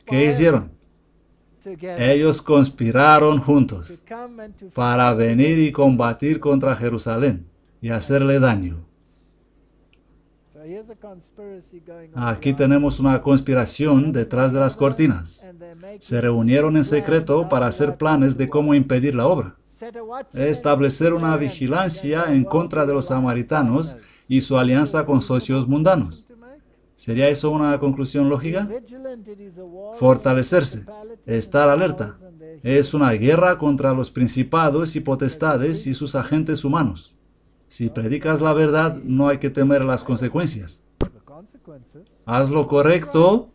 ¿Qué hicieron? Ellos conspiraron juntos para venir y combatir contra Jerusalén y hacerle daño. Aquí tenemos una conspiración detrás de las cortinas. Se reunieron en secreto para hacer planes de cómo impedir la obra, establecer una vigilancia en contra de los samaritanos y su alianza con socios mundanos. ¿Sería eso una conclusión lógica? Fortalecerse, estar alerta. Es una guerra contra los principados y potestades y sus agentes humanos. Si predicas la verdad, no hay que temer las consecuencias. Haz lo correcto,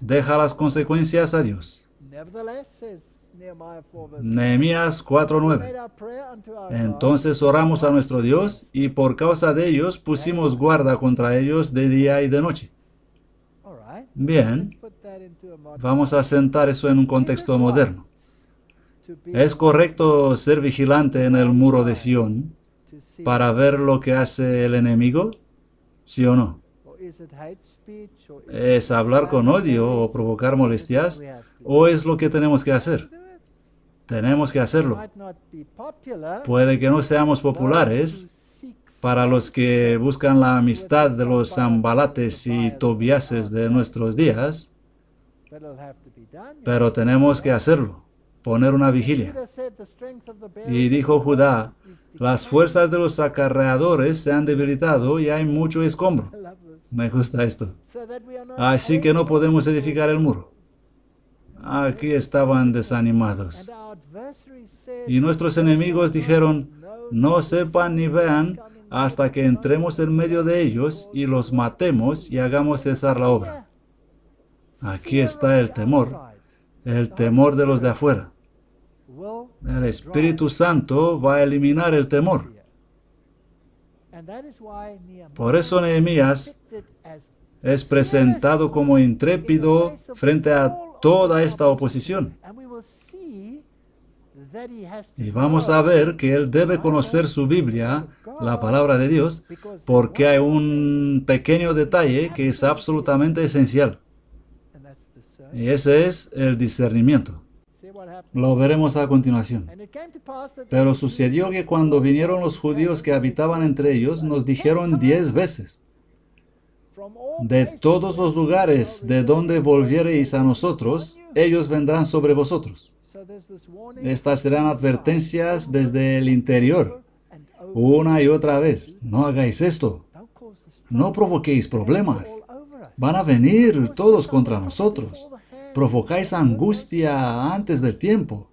deja las consecuencias a Dios. Nehemías 4:9. Entonces oramos a nuestro Dios y por causa de ellos pusimos guarda contra ellos de día y de noche. Bien, vamos a sentar eso en un contexto moderno. Es correcto ser vigilante en el muro de Sion para ver lo que hace el enemigo, sí o no. ¿Es hablar con odio o provocar molestias? ¿O es lo que tenemos que hacer? Tenemos que hacerlo. Puede que no seamos populares para los que buscan la amistad de los zambalates y tobiases de nuestros días, pero tenemos que hacerlo poner una vigilia. Y dijo Judá, las fuerzas de los acarreadores se han debilitado y hay mucho escombro. Me gusta esto. Así que no podemos edificar el muro. Aquí estaban desanimados. Y nuestros enemigos dijeron, no sepan ni vean hasta que entremos en medio de ellos y los matemos y hagamos cesar la obra. Aquí está el temor, el temor de los de afuera. El Espíritu Santo va a eliminar el temor. Por eso Nehemías es presentado como intrépido frente a toda esta oposición. Y vamos a ver que él debe conocer su Biblia, la palabra de Dios, porque hay un pequeño detalle que es absolutamente esencial. Y ese es el discernimiento. Lo veremos a continuación. Pero sucedió que cuando vinieron los judíos que habitaban entre ellos, nos dijeron diez veces, de todos los lugares de donde volviereis a nosotros, ellos vendrán sobre vosotros. Estas serán advertencias desde el interior, una y otra vez. No hagáis esto. No provoquéis problemas. Van a venir todos contra nosotros provocáis angustia antes del tiempo.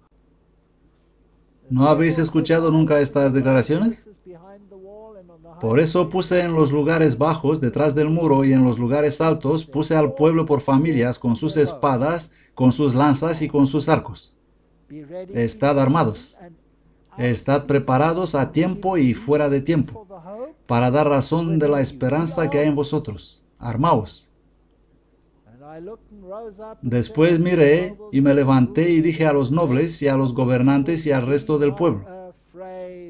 ¿No habéis escuchado nunca estas declaraciones? Por eso puse en los lugares bajos detrás del muro y en los lugares altos puse al pueblo por familias con sus espadas, con sus lanzas y con sus arcos. Estad armados. Estad preparados a tiempo y fuera de tiempo para dar razón de la esperanza que hay en vosotros. Armaos. Después miré y me levanté y dije a los nobles y a los gobernantes y al resto del pueblo,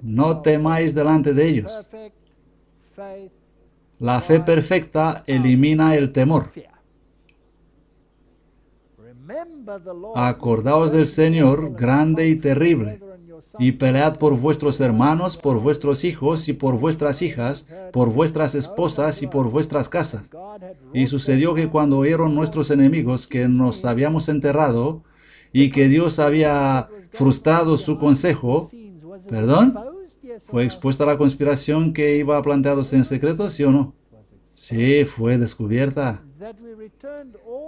no temáis delante de ellos. La fe perfecta elimina el temor. Acordaos del Señor, grande y terrible, y pelead por vuestros hermanos, por vuestros hijos y por vuestras hijas, por vuestras esposas y por vuestras casas. Y sucedió que cuando oyeron nuestros enemigos que nos habíamos enterrado y que Dios había frustrado su consejo, ¿perdón? ¿Fue expuesta la conspiración que iba a plantearse en secreto, sí o no? Sí, fue descubierta.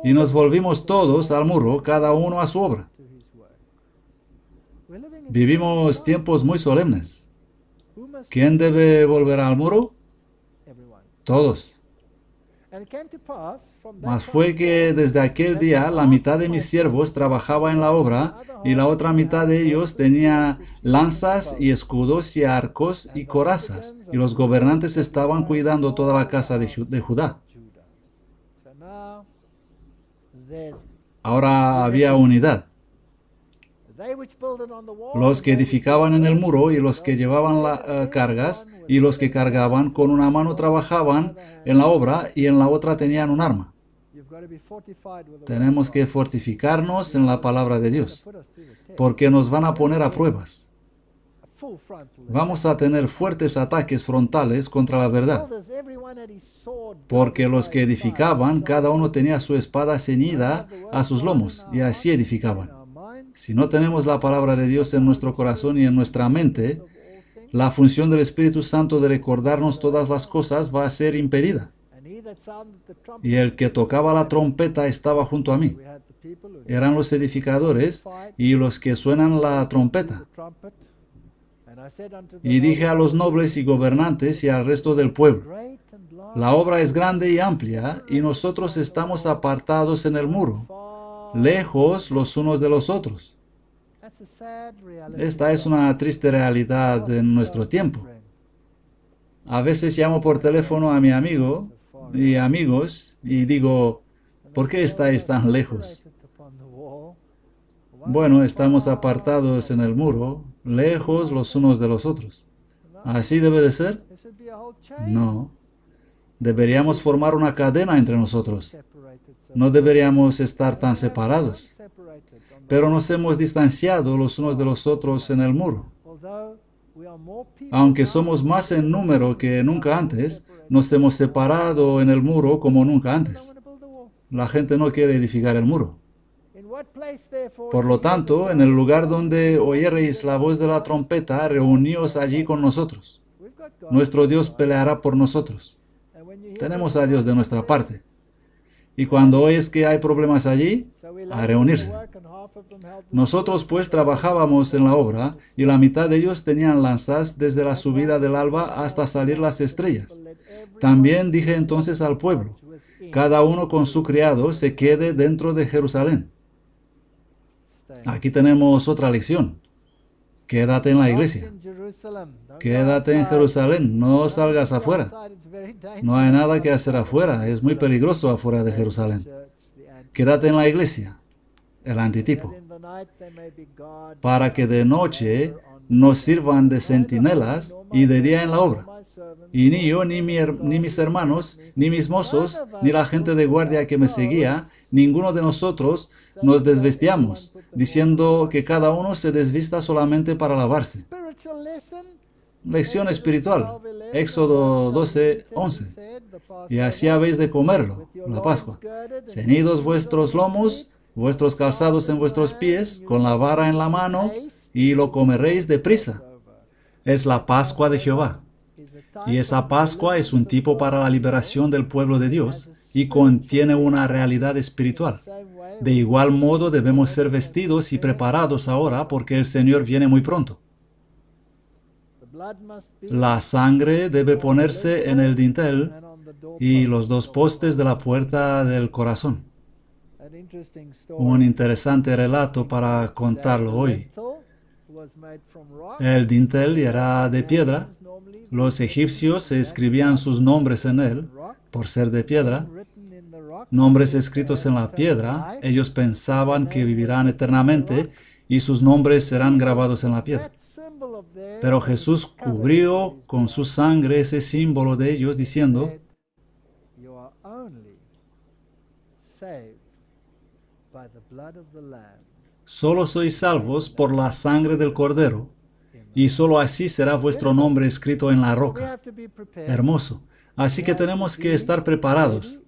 Y nos volvimos todos al muro, cada uno a su obra. Vivimos tiempos muy solemnes. ¿Quién debe volver al muro? Todos. Mas fue que desde aquel día la mitad de mis siervos trabajaba en la obra y la otra mitad de ellos tenía lanzas y escudos y arcos y corazas. Y los gobernantes estaban cuidando toda la casa de, Judá. Ahora había unidad los que edificaban en el muro y los que llevaban eh, cargas y los que cargaban con una mano trabajaban en la obra y en la otra tenían un arma. Tenemos que fortificarnos en la palabra de Dios, porque nos van a poner a pruebas. Vamos a tener fuertes ataques frontales contra la verdad, porque los que edificaban, cada uno tenía su espada ceñida a sus lomos, y así edificaban. Si no tenemos la palabra de Dios en nuestro corazón y en nuestra mente, la función del Espíritu Santo de recordarnos todas las cosas va a ser impedida. Y el que tocaba la trompeta estaba junto a mí. Eran los edificadores y los que suenan la trompeta. Y dije a los nobles y gobernantes y al resto del pueblo, la obra es grande y amplia y nosotros estamos apartados en el muro lejos los unos de los otros. Esta es una triste realidad en nuestro tiempo. A veces llamo por teléfono a mi amigo y amigos y digo, ¿por qué estáis tan lejos? Bueno, estamos apartados en el muro, lejos los unos de los otros. ¿Así debe de ser? No. Deberíamos formar una cadena entre nosotros. No deberíamos estar tan separados, pero nos hemos distanciado los unos de los otros en el muro. Aunque somos más en número que nunca antes, nos hemos separado en el muro como nunca antes. La gente no quiere edificar el muro. Por lo tanto, en el lugar donde oyereis la voz de la trompeta, reuníos allí con nosotros. Nuestro Dios peleará por nosotros. Tenemos a Dios de nuestra parte. Y cuando oyes que hay problemas allí, a reunirse. Nosotros pues trabajábamos en la obra y la mitad de ellos tenían lanzas desde la subida del alba hasta salir las estrellas. También dije entonces al pueblo, cada uno con su criado se quede dentro de Jerusalén. Aquí tenemos otra lección quédate en la iglesia, quédate en Jerusalén, no salgas afuera. No hay nada que hacer afuera, es muy peligroso afuera de Jerusalén. Quédate en la iglesia, el antitipo, para que de noche nos sirvan de centinelas y de día en la obra. Y ni yo, ni, ni mis hermanos, ni mis mozos, ni la gente de guardia que me seguía, ninguno de nosotros nos desvestiamos, diciendo que cada uno se desvista solamente para lavarse. Lección espiritual, Éxodo 12, 11. Y así habéis de comerlo, la Pascua. Cenidos vuestros lomos, vuestros calzados en vuestros pies, con la vara en la mano, y lo comeréis deprisa. Es la Pascua de Jehová. Y esa Pascua es un tipo para la liberación del pueblo de Dios, y contiene una realidad espiritual. De igual modo debemos ser vestidos y preparados ahora porque el Señor viene muy pronto. La sangre debe ponerse en el dintel y los dos postes de la puerta del corazón. Un interesante relato para contarlo hoy. El dintel era de piedra. Los egipcios escribían sus nombres en él por ser de piedra, nombres escritos en la piedra, ellos pensaban que vivirán eternamente y sus nombres serán grabados en la piedra. Pero Jesús cubrió con su sangre ese símbolo de ellos diciendo, solo sois salvos por la sangre del cordero, y solo así será vuestro nombre escrito en la roca. Hermoso. Así que tenemos que estar preparados.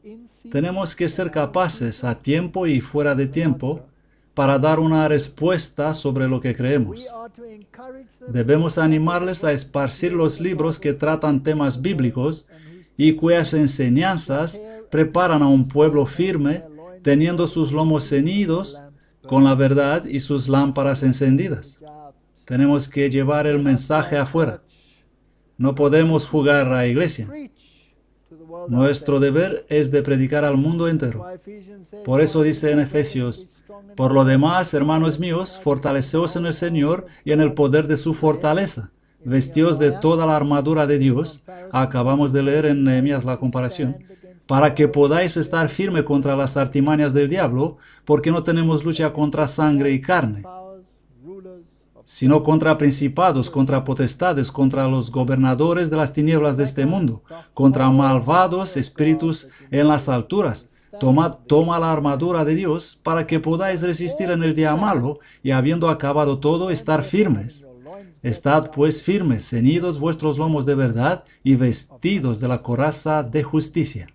Tenemos que ser capaces a tiempo y fuera de tiempo para dar una respuesta sobre lo que creemos. Debemos animarles a esparcir los libros que tratan temas bíblicos y cuyas enseñanzas preparan a un pueblo firme, teniendo sus lomos ceñidos con la verdad y sus lámparas encendidas. Tenemos que llevar el mensaje afuera. No podemos jugar a la iglesia. Nuestro deber es de predicar al mundo entero. Por eso dice en Efesios, por lo demás, hermanos míos, fortaleceos en el Señor y en el poder de su fortaleza. vestidos de toda la armadura de Dios, acabamos de leer en Nehemías la comparación, para que podáis estar firme contra las artimañas del diablo, porque no tenemos lucha contra sangre y carne, sino contra principados, contra potestades, contra los gobernadores de las tinieblas de este mundo, contra malvados espíritus en las alturas. Tomad toma la armadura de Dios para que podáis resistir en el día malo y habiendo acabado todo, estar firmes. Estad pues firmes, ceñidos vuestros lomos de verdad y vestidos de la coraza de justicia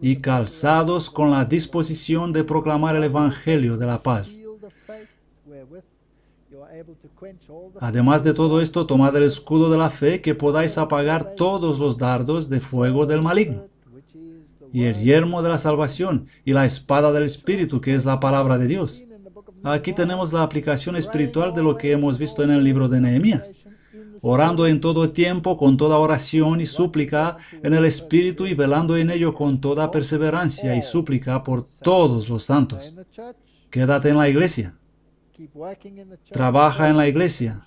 y calzados con la disposición de proclamar el Evangelio de la paz. Además de todo esto, tomad el escudo de la fe que podáis apagar todos los dardos de fuego del maligno, y el yermo de la salvación, y la espada del Espíritu, que es la palabra de Dios. Aquí tenemos la aplicación espiritual de lo que hemos visto en el libro de Nehemías. Orando en todo tiempo, con toda oración y súplica en el Espíritu y velando en ello con toda perseverancia y súplica por todos los santos. Quédate en la iglesia. Ah, trabaja en la iglesia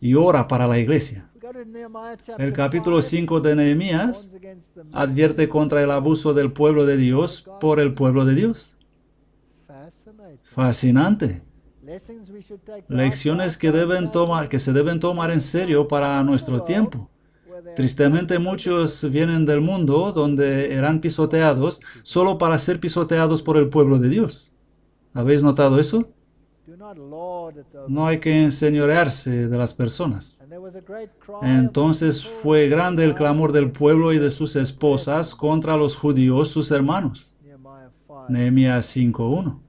y ora para la iglesia. El capítulo 5 de Nehemías advierte contra el abuso del pueblo de Dios por el pueblo de Dios. Fascinante. Lecciones que, deben tomar, que se deben tomar en serio para nuestro tiempo. Tristemente muchos vienen del mundo donde eran pisoteados solo para ser pisoteados por el pueblo de Dios. ¿Habéis notado eso? No hay que enseñorearse de las personas. Entonces fue grande el clamor del pueblo y de sus esposas contra los judíos, sus hermanos. Nehemías 5.1.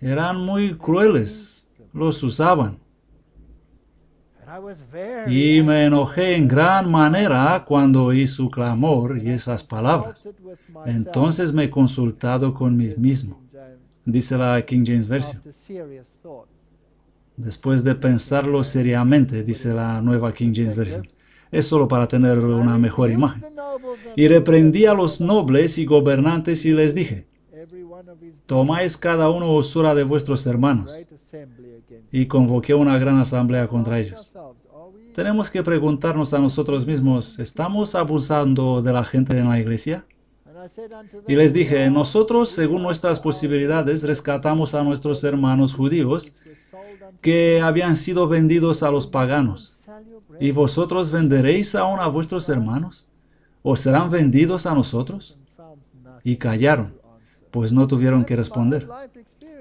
Eran muy crueles, los usaban. Y me enojé en gran manera cuando oí su clamor y esas palabras. Entonces me he consultado con mí mismo dice la King James Version. Después de pensarlo seriamente, dice la nueva King James Version. Es solo para tener una mejor imagen. Y reprendí a los nobles y gobernantes y les dije, tomáis cada uno osura de vuestros hermanos. Y convoqué una gran asamblea contra ellos. Tenemos que preguntarnos a nosotros mismos, ¿estamos abusando de la gente en la iglesia? Y les dije, nosotros, según nuestras posibilidades, rescatamos a nuestros hermanos judíos que habían sido vendidos a los paganos. ¿Y vosotros venderéis aún a vuestros hermanos? ¿O serán vendidos a nosotros? Y callaron, pues no tuvieron que responder.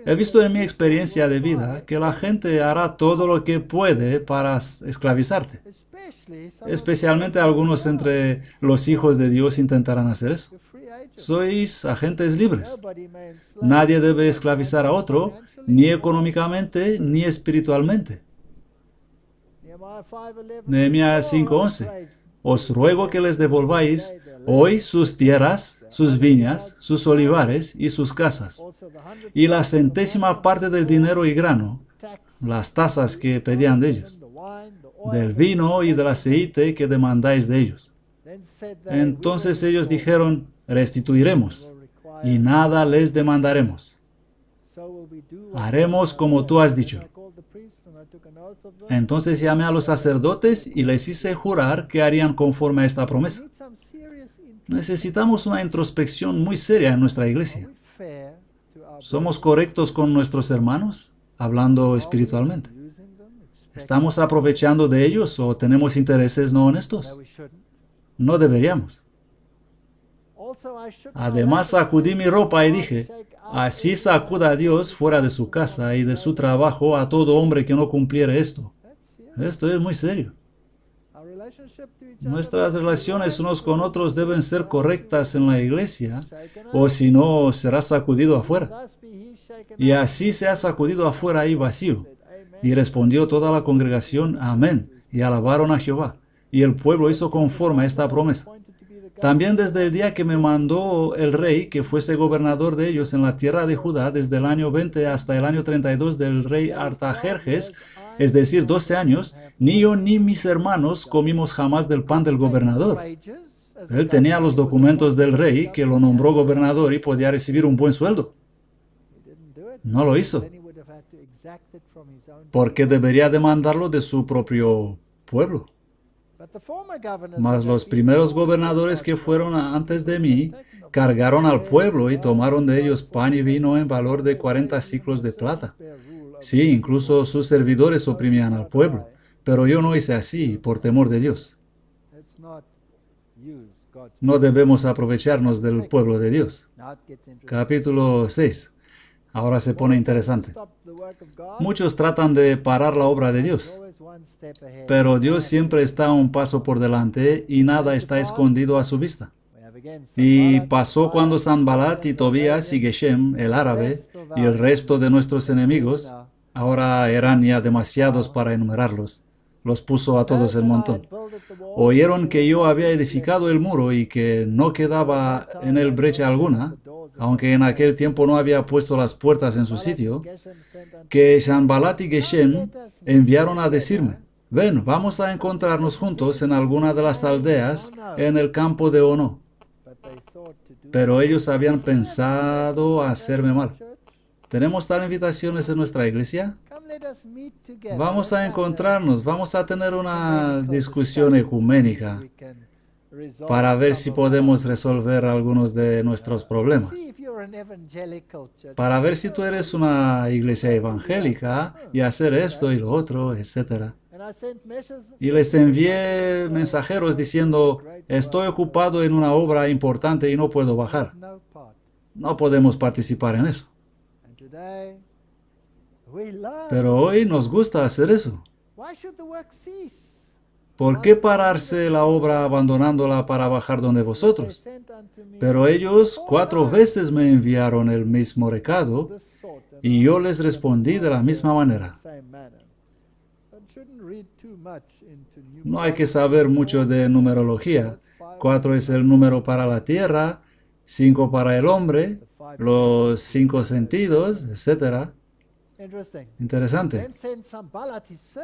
He visto en mi experiencia de vida que la gente hará todo lo que puede para esclavizarte. Especialmente algunos entre los hijos de Dios intentarán hacer eso sois agentes libres. Nadie debe esclavizar a otro, ni económicamente, ni espiritualmente. Nehemías 5:11. Os ruego que les devolváis hoy sus tierras, sus viñas, sus olivares y sus casas, y la centésima parte del dinero y grano, las tasas que pedían de ellos, del vino y del aceite que demandáis de ellos. Entonces ellos dijeron, restituiremos y nada les demandaremos. Haremos como tú has dicho. Entonces llamé a los sacerdotes y les hice jurar que harían conforme a esta promesa. Necesitamos una introspección muy seria en nuestra iglesia. ¿Somos correctos con nuestros hermanos, hablando espiritualmente? ¿Estamos aprovechando de ellos o tenemos intereses no honestos? No deberíamos. Además sacudí mi ropa y dije, así sacuda a Dios fuera de su casa y de su trabajo a todo hombre que no cumpliera esto. Esto es muy serio. Nuestras relaciones unos con otros deben ser correctas en la iglesia, o si no, será sacudido afuera. Y así se ha sacudido afuera y vacío. Y respondió toda la congregación, amén, y alabaron a Jehová y el pueblo hizo conforme a esta promesa. También desde el día que me mandó el rey que fuese gobernador de ellos en la tierra de Judá, desde el año 20 hasta el año 32 del rey Artajerjes, es decir, 12 años, ni yo ni mis hermanos comimos jamás del pan del gobernador. Él tenía los documentos del rey que lo nombró gobernador y podía recibir un buen sueldo. No lo hizo. Porque debería demandarlo de su propio pueblo. Mas los primeros gobernadores que fueron antes de mí cargaron al pueblo y tomaron de ellos pan y vino en valor de 40 ciclos de plata. Sí, incluso sus servidores oprimían al pueblo, pero yo no hice así por temor de Dios. No debemos aprovecharnos del pueblo de Dios. Capítulo 6. Ahora se pone interesante. Muchos tratan de parar la obra de Dios. Pero Dios siempre está un paso por delante y nada está escondido a su vista. Y pasó cuando Sanbalat y Tobías y Geshem, el árabe, y el resto de nuestros enemigos, ahora eran ya demasiados para enumerarlos, los puso a todos el montón. Oyeron que yo había edificado el muro y que no quedaba en él brecha alguna, aunque en aquel tiempo no había puesto las puertas en su sitio, que Shambalat y Geshem enviaron a decirme, ven, vamos a encontrarnos juntos en alguna de las aldeas en el campo de Ono. Pero ellos habían pensado hacerme mal. ¿Tenemos tal invitaciones en nuestra iglesia? Vamos a encontrarnos, vamos a tener una discusión ecuménica para ver si podemos resolver algunos de nuestros problemas. Para ver si tú eres una iglesia evangélica y hacer esto y lo otro, etc. Y les envié mensajeros diciendo, estoy ocupado en una obra importante y no puedo bajar. No podemos participar en eso. Pero hoy nos gusta hacer eso. ¿Por qué pararse la obra abandonándola para bajar donde vosotros? Pero ellos cuatro veces me enviaron el mismo recado y yo les respondí de la misma manera. No hay que saber mucho de numerología. Cuatro es el número para la tierra, cinco para el hombre, los cinco sentidos, etc. Interesante.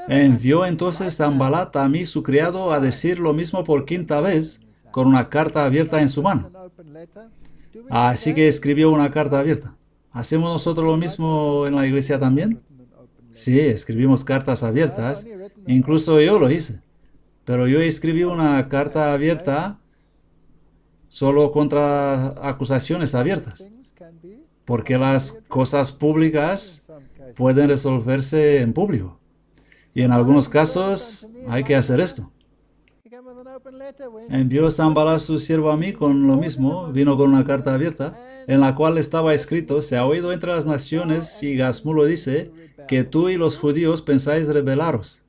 Envió entonces Zambalat a mí, su criado, a decir lo mismo por quinta vez, con una carta abierta en su mano. Así que escribió una carta abierta. ¿Hacemos nosotros lo mismo en la iglesia también? Sí, escribimos cartas abiertas. Incluso yo lo hice. Pero yo escribí una carta abierta solo contra acusaciones abiertas. Porque las cosas públicas pueden resolverse en público. Y en algunos casos hay que hacer esto. Envió a su siervo a mí con lo mismo, vino con una carta abierta, en la cual estaba escrito, se ha oído entre las naciones, y Gasmulo dice, que tú y los judíos pensáis rebelaros.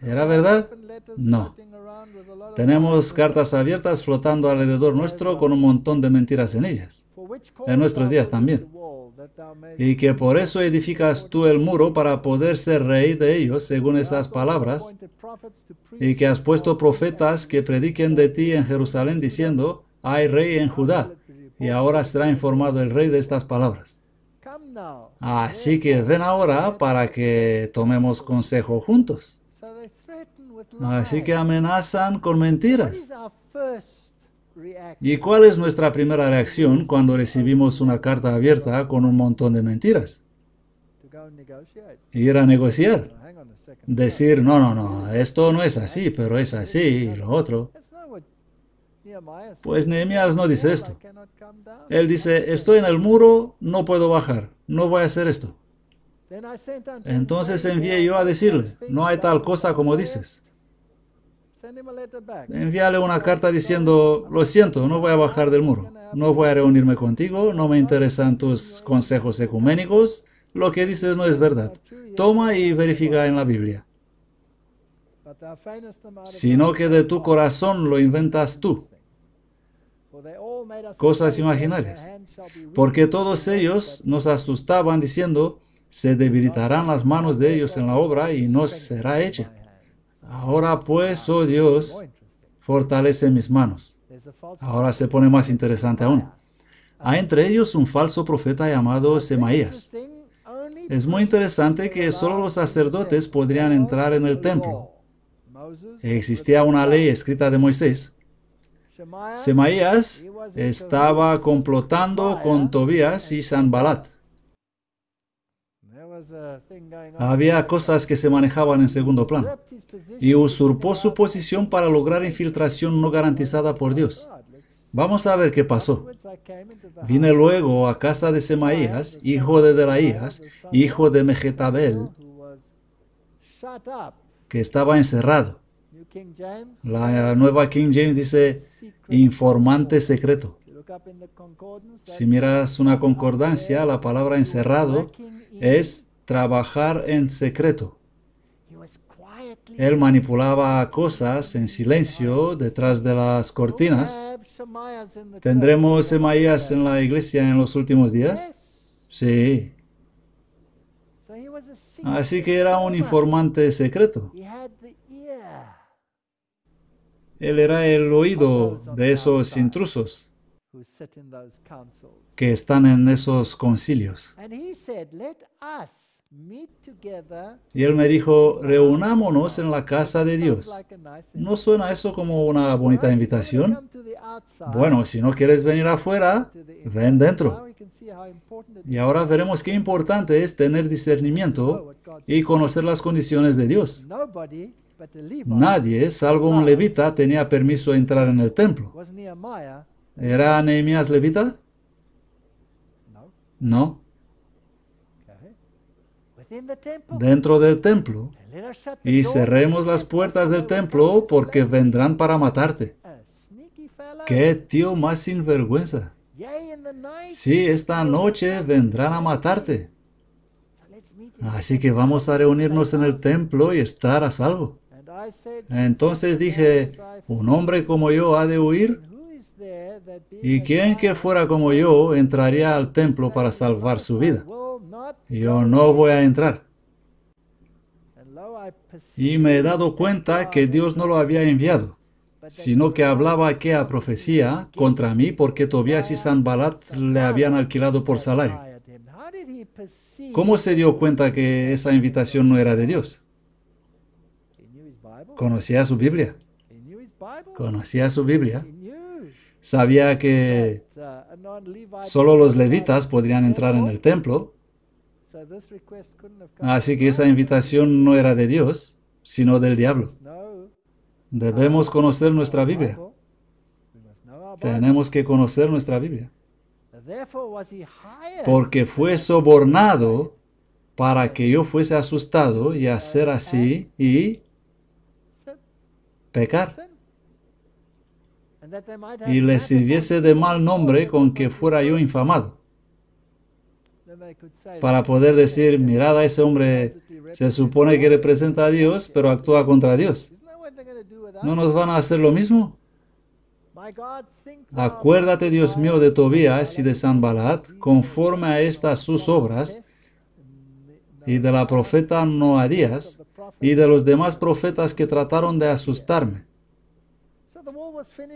¿Era verdad? No. Tenemos cartas abiertas flotando alrededor nuestro con un montón de mentiras en ellas. En nuestros días también y que por eso edificas tú el muro para poder ser rey de ellos, según esas palabras, y que has puesto profetas que prediquen de ti en Jerusalén diciendo, hay rey en Judá, y ahora será informado el rey de estas palabras. Así que ven ahora para que tomemos consejo juntos. Así que amenazan con mentiras. ¿Y cuál es nuestra primera reacción cuando recibimos una carta abierta con un montón de mentiras? Ir a negociar. Decir, no, no, no, esto no es así, pero es así y lo otro. Pues Nehemías no dice esto. Él dice, estoy en el muro, no puedo bajar, no voy a hacer esto. Entonces envié yo a decirle, no hay tal cosa como dices. Envíale una carta diciendo, lo siento, no voy a bajar del muro, no voy a reunirme contigo, no me interesan tus consejos ecuménicos, lo que dices no es verdad. Toma y verifica en la Biblia. Sino que de tu corazón lo inventas tú. Cosas imaginarias. Porque todos ellos nos asustaban diciendo, se debilitarán las manos de ellos en la obra y no será hecha. Ahora pues, oh Dios, fortalece mis manos. Ahora se pone más interesante aún. Hay entre ellos un falso profeta llamado Semaías. Es muy interesante que solo los sacerdotes podrían entrar en el templo. Existía una ley escrita de Moisés. Semaías estaba complotando con Tobías y Sanbalat. Había cosas que se manejaban en segundo plano y usurpó su posición para lograr infiltración no garantizada por Dios. Vamos a ver qué pasó. Vine luego a casa de Semaías, hijo de Delaías, hijo de Mejetabel, que estaba encerrado. La nueva King James dice informante secreto. Si miras una concordancia, la palabra encerrado es trabajar en secreto. Él manipulaba cosas en silencio detrás de las cortinas. ¿Tendremos Emaías en la iglesia en los últimos días? Sí. Así que era un informante secreto. Él era el oído de esos intrusos que están en esos concilios. Y él me dijo, reunámonos en la casa de Dios. ¿No suena eso como una bonita invitación? Bueno, si no quieres venir afuera, ven dentro. Y ahora veremos qué importante es tener discernimiento y conocer las condiciones de Dios. Nadie, salvo un levita, tenía permiso de entrar en el templo. ¿Era Nehemías levita? No dentro del templo y cerremos las puertas del templo porque vendrán para matarte. ¡Qué tío más sinvergüenza! Sí, esta noche vendrán a matarte. Así que vamos a reunirnos en el templo y estar a salvo. Entonces dije, un hombre como yo ha de huir. ¿Y quién que fuera como yo entraría al templo para salvar su vida? yo no voy a entrar. Y me he dado cuenta que Dios no lo había enviado, sino que hablaba aquella profecía contra mí porque Tobías y Sanbalat le habían alquilado por salario. ¿Cómo se dio cuenta que esa invitación no era de Dios? Conocía su Biblia. Conocía su Biblia. Sabía que uh, solo los levitas podrían entrar en el templo Así que esa invitación no era de Dios, sino del diablo. Debemos ah, conocer nuestra Biblia. Tenemos que conocer nuestra Biblia. Porque fue sobornado para que yo fuese asustado y hacer así y pecar. Y le sirviese de mal nombre con que fuera yo infamado para poder decir, mirad a ese hombre, se supone que representa a Dios, pero actúa contra Dios. ¿No nos van a hacer lo mismo? Acuérdate, Dios mío, de Tobías y de San Balat, conforme a estas sus obras, y de la profeta Noadías, y de los demás profetas que trataron de asustarme.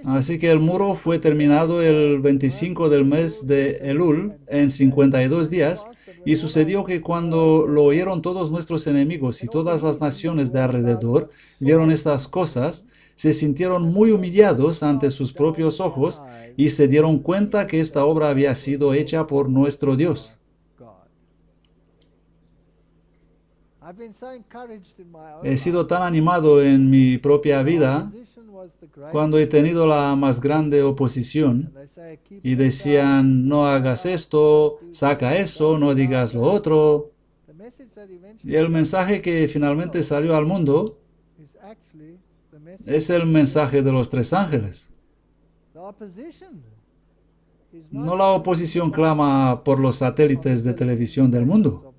Así que el muro fue terminado el 25 del mes de Elul, en 52 días, y sucedió que cuando lo oyeron todos nuestros enemigos y todas las naciones de alrededor, vieron estas cosas, se sintieron muy humillados ante sus propios ojos y se dieron cuenta que esta obra había sido hecha por nuestro Dios. He sido tan animado en mi propia vida cuando he tenido la más grande oposición y decían, no hagas esto, saca eso, no digas lo otro. Y el mensaje que finalmente salió al mundo es el mensaje de los tres ángeles. No la oposición clama por los satélites de televisión del mundo.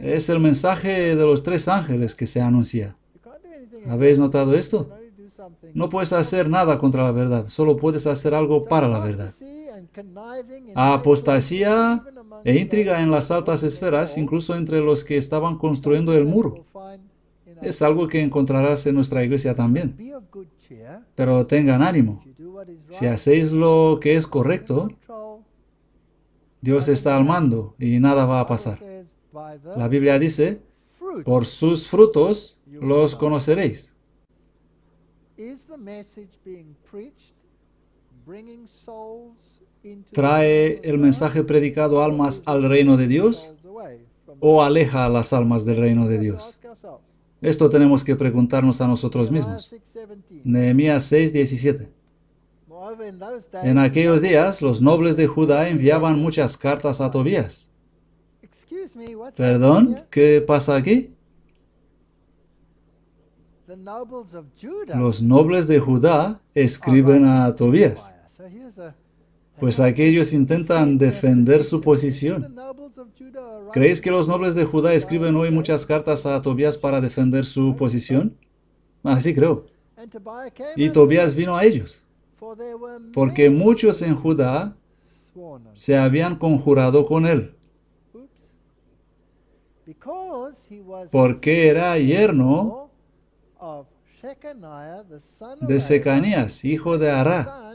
Es el mensaje de los tres ángeles que se anuncia. ¿Habéis notado esto? No puedes hacer nada contra la verdad, solo puedes hacer algo para la verdad. Apostasía e intriga en las altas esferas, incluso entre los que estaban construyendo el muro. Es algo que encontrarás en nuestra iglesia también. Pero tengan ánimo. Si hacéis lo que es correcto, Dios está al mando y nada va a pasar. La Biblia dice, por sus frutos los conoceréis. ¿Trae el mensaje predicado almas al reino de Dios o aleja a las almas del reino de Dios? Esto tenemos que preguntarnos a nosotros mismos. Nehemías 6, 17. En aquellos días, los nobles de Judá enviaban muchas cartas a Tobías. ¿Perdón? ¿Qué pasa aquí? Los nobles de Judá escriben a Tobías, pues aquellos intentan defender su posición. ¿Creéis que los nobles de Judá escriben hoy muchas cartas a Tobías para defender su posición? Así creo. Y Tobías vino a ellos, porque muchos en Judá se habían conjurado con él, porque era yerno de Secanías, hijo de Ará.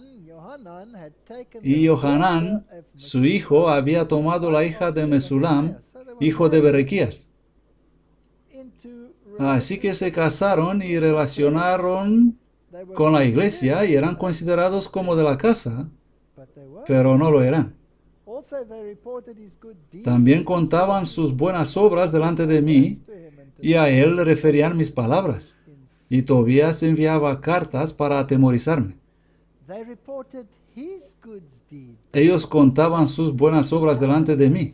Y Johanán, su hijo, había tomado la hija de Mesulam, hijo de Berequías. Así que se casaron y relacionaron con la iglesia y eran considerados como de la casa, pero no lo eran. También contaban sus buenas obras delante de mí y a él referían mis palabras y Tobías enviaba cartas para atemorizarme. Ellos contaban sus buenas obras delante de mí.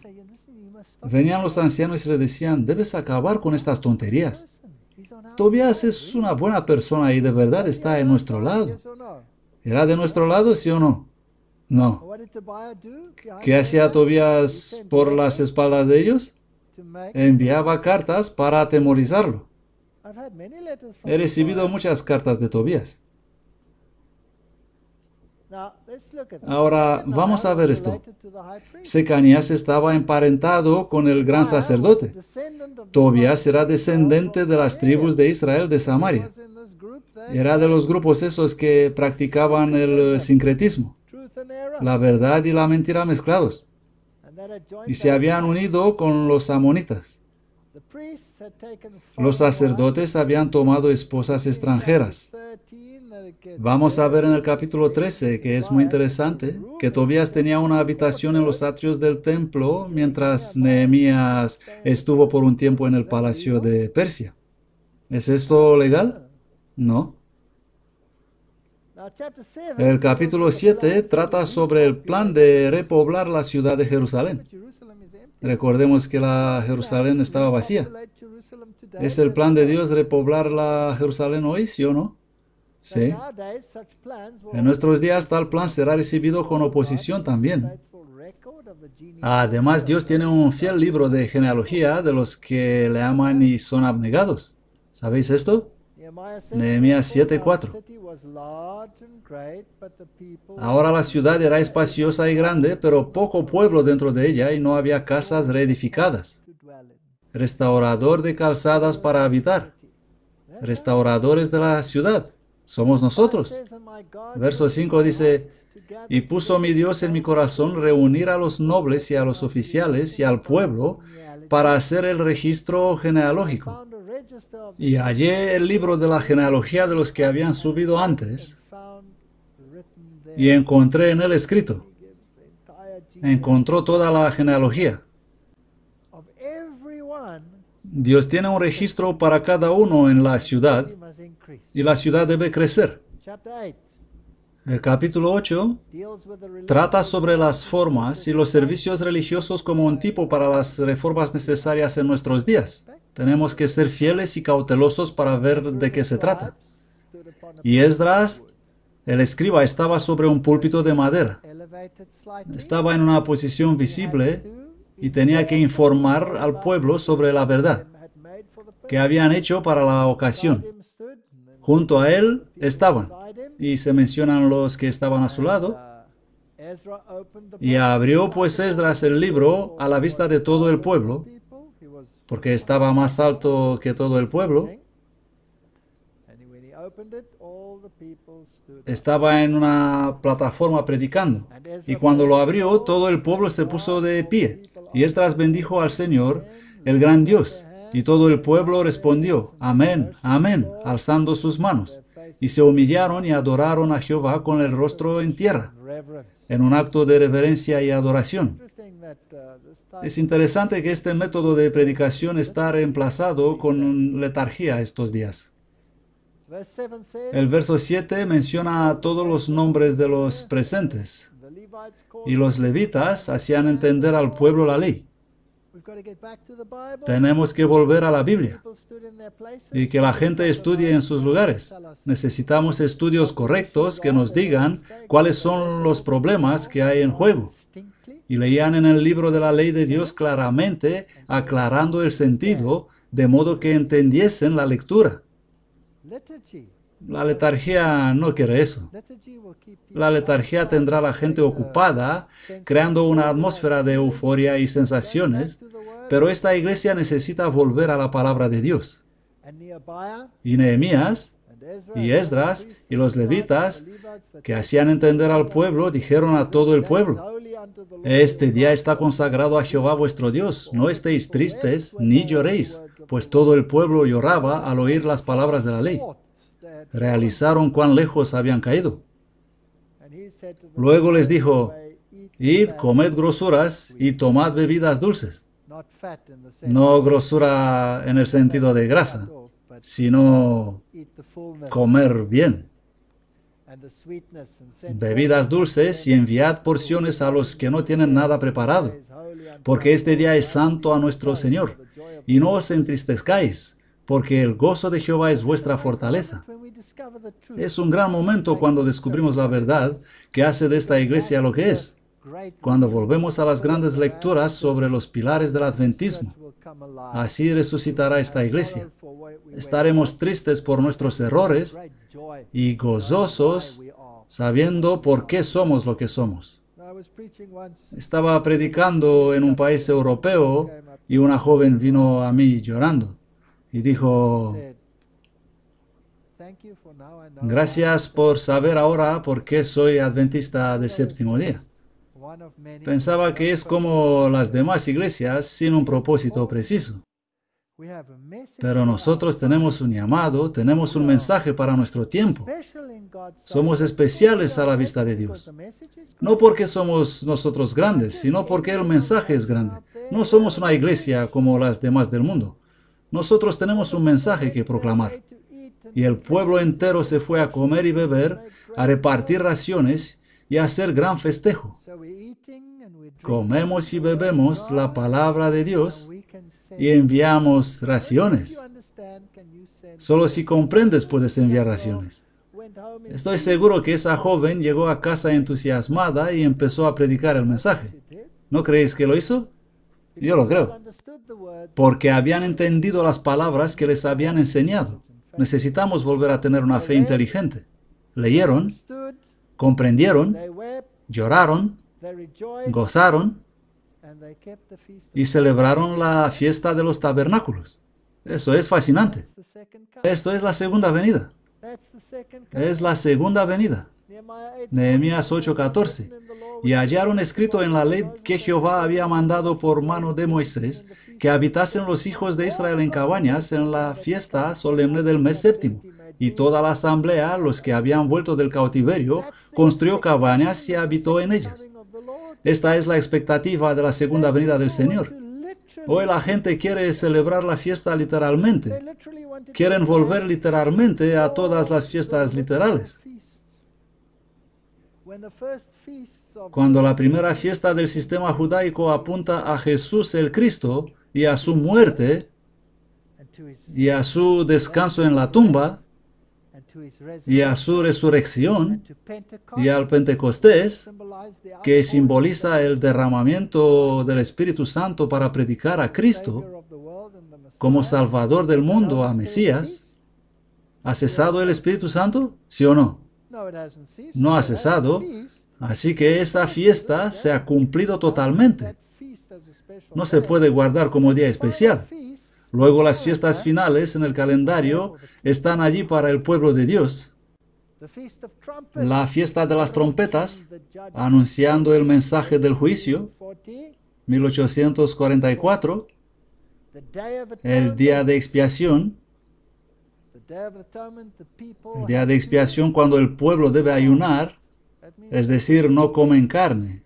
Venían los ancianos y le decían, debes acabar con estas tonterías. Tobías es una buena persona y de verdad está en nuestro lado. ¿Era de nuestro lado, sí o no? No. ¿Qué hacía Tobías por las espaldas de ellos? Enviaba cartas para atemorizarlo. He recibido muchas cartas de Tobías. Ahora vamos a ver esto. Secanías estaba emparentado con el gran sacerdote. Tobías era descendiente de las tribus de Israel de Samaria. Era de los grupos esos que practicaban el eh, sincretismo, la verdad y la mentira mezclados. Y se habían unido con los amonitas. Los sacerdotes habían tomado esposas extranjeras. Vamos a ver en el capítulo 13, que es muy interesante, que Tobías tenía una habitación en los atrios del templo mientras Nehemías estuvo por un tiempo en el palacio de Persia. ¿Es esto legal? No. El capítulo 7 trata sobre el plan de repoblar la ciudad de Jerusalén. Recordemos que la Jerusalén estaba vacía. ¿Es el plan de Dios repoblar la Jerusalén hoy, sí o no? Sí. En nuestros días tal plan será recibido con oposición también. Además, Dios tiene un fiel libro de genealogía de los que le aman y son abnegados. ¿Sabéis esto? Nehemías 7:4. Ahora la ciudad era espaciosa y grande, pero poco pueblo dentro de ella y no había casas reedificadas. Restaurador de calzadas para habitar. Restauradores de la ciudad. Somos nosotros. Verso 5 dice, y puso mi Dios en mi corazón reunir a los nobles y a los oficiales y al pueblo para hacer el registro genealógico y hallé el libro de la genealogía de los que habían subido antes y encontré en él escrito. Encontró toda la genealogía. Dios tiene un registro para cada uno en la ciudad y la ciudad debe crecer. El capítulo 8 trata sobre las formas y los servicios religiosos como un tipo para las reformas necesarias en nuestros días. Tenemos que ser fieles y cautelosos para ver de qué se trata. Y Esdras, el escriba, estaba sobre un púlpito de madera. Estaba en una posición visible y tenía que informar al pueblo sobre la verdad que habían hecho para la ocasión. Junto a él estaban, y se mencionan los que estaban a su lado, y abrió pues Esdras el libro a la vista de todo el pueblo, porque estaba más alto que todo el pueblo. Estaba en una plataforma predicando. Y cuando lo abrió, todo el pueblo se puso de pie. Y Estras bendijo al Señor, el gran Dios. Y todo el pueblo respondió, amén, amén, alzando sus manos y se humillaron y adoraron a Jehová con el rostro en tierra, en un acto de reverencia y adoración. Es interesante que este método de predicación está reemplazado con letargía estos días. El verso 7 menciona a todos los nombres de los presentes, y los levitas hacían entender al pueblo la ley. Tenemos que volver a la Biblia y que la gente estudie en sus lugares. Necesitamos estudios correctos que nos digan cuáles son los problemas que hay en juego. Y leían en el libro de la ley de Dios claramente, aclarando el sentido, de modo que entendiesen la lectura. La letargía no quiere eso. La letargía tendrá a la gente ocupada, creando una atmósfera de euforia y sensaciones, pero esta iglesia necesita volver a la palabra de Dios. Y Nehemías y Esdras y los levitas que hacían entender al pueblo dijeron a todo el pueblo, este día está consagrado a Jehová vuestro Dios, no estéis tristes ni lloréis, pues todo el pueblo lloraba al oír las palabras de la ley realizaron cuán lejos habían caído. Luego les dijo, Id, comed grosuras y tomad bebidas dulces. No grosura en el sentido de grasa, sino comer bien. Bebidas dulces y enviad porciones a los que no tienen nada preparado, porque este día es santo a nuestro Señor. Y no os entristezcáis, porque el gozo de Jehová es vuestra fortaleza. Es un gran momento cuando descubrimos la verdad que hace de esta iglesia lo que es. Cuando volvemos a las grandes lecturas sobre los pilares del adventismo, así resucitará esta iglesia. Estaremos tristes por nuestros errores y gozosos sabiendo por qué somos lo que somos. Estaba predicando en un país europeo y una joven vino a mí llorando y dijo, gracias por saber ahora por qué soy adventista del séptimo día. Pensaba que es como las demás iglesias sin un propósito preciso. Pero nosotros tenemos un llamado, tenemos un mensaje para nuestro tiempo. Somos especiales a la vista de Dios. No porque somos nosotros grandes, sino porque el mensaje es grande. No somos una iglesia como las demás del mundo. Nosotros tenemos un mensaje que proclamar. Y el pueblo entero se fue a comer y beber, a repartir raciones y a hacer gran festejo. Comemos y bebemos la palabra de Dios y enviamos raciones. Solo si comprendes puedes enviar raciones. Estoy seguro que esa joven llegó a casa entusiasmada y empezó a predicar el mensaje. ¿No creéis que lo hizo? Yo lo creo. Porque habían entendido las palabras que les habían enseñado. Necesitamos volver a tener una fe inteligente. Leyeron, comprendieron, lloraron, gozaron y celebraron la fiesta de los tabernáculos. Eso es fascinante. Esto es la segunda venida. Es la segunda venida. Nehemías 8:14 y hallaron escrito en la ley que Jehová había mandado por mano de Moisés que habitasen los hijos de Israel en cabañas en la fiesta solemne del mes séptimo. Y toda la asamblea, los que habían vuelto del cautiverio, construyó cabañas y habitó en ellas. Esta es la expectativa de la segunda venida del Señor. Hoy la gente quiere celebrar la fiesta literalmente. Quieren volver literalmente a todas las fiestas literales. Cuando la primera fiesta del sistema judaico apunta a Jesús el Cristo y a su muerte y a su descanso en la tumba y a su resurrección y al Pentecostés, que simboliza el derramamiento del Espíritu Santo para predicar a Cristo como Salvador del mundo, a Mesías, ¿ha cesado el Espíritu Santo? ¿Sí o no? No ha cesado, Así que esta fiesta se ha cumplido totalmente. No se puede guardar como día especial. Luego las fiestas finales en el calendario están allí para el pueblo de Dios. La fiesta de las trompetas, anunciando el mensaje del juicio, 1844, el día de expiación, el día de expiación cuando el pueblo debe ayunar es decir, no comen carne.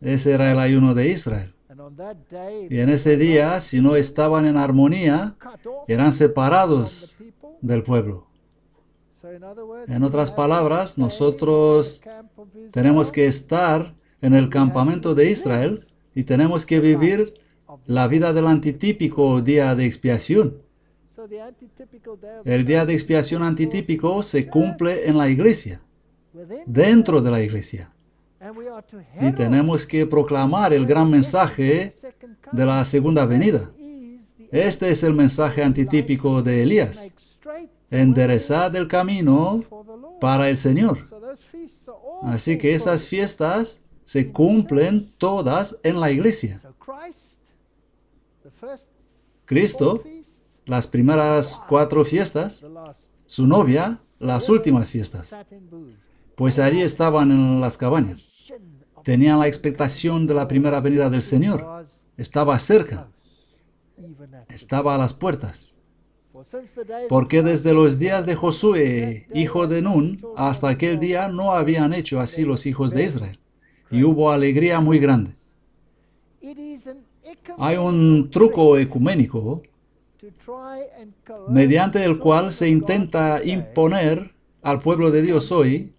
Ese era el ayuno de Israel. Y en ese día, si no estaban en armonía, eran separados del pueblo. En otras palabras, nosotros tenemos que estar en el campamento de Israel y tenemos que vivir la vida del antitípico día de expiación. El día de expiación antitípico se cumple en la iglesia dentro de la iglesia. Y tenemos que proclamar el gran mensaje de la segunda venida. Este es el mensaje antitípico de Elías. Enderezad el camino para el Señor. Así que esas fiestas se cumplen todas en la iglesia. Cristo, las primeras cuatro fiestas, su novia, las últimas fiestas pues allí estaban en las cabañas. Tenían la expectación de la primera venida del Señor. Estaba cerca. Estaba a las puertas. Porque desde los días de Josué, hijo de Nun, hasta aquel día no habían hecho así los hijos de Israel. Y hubo alegría muy grande. Hay un truco ecuménico mediante el cual se intenta imponer al pueblo de Dios hoy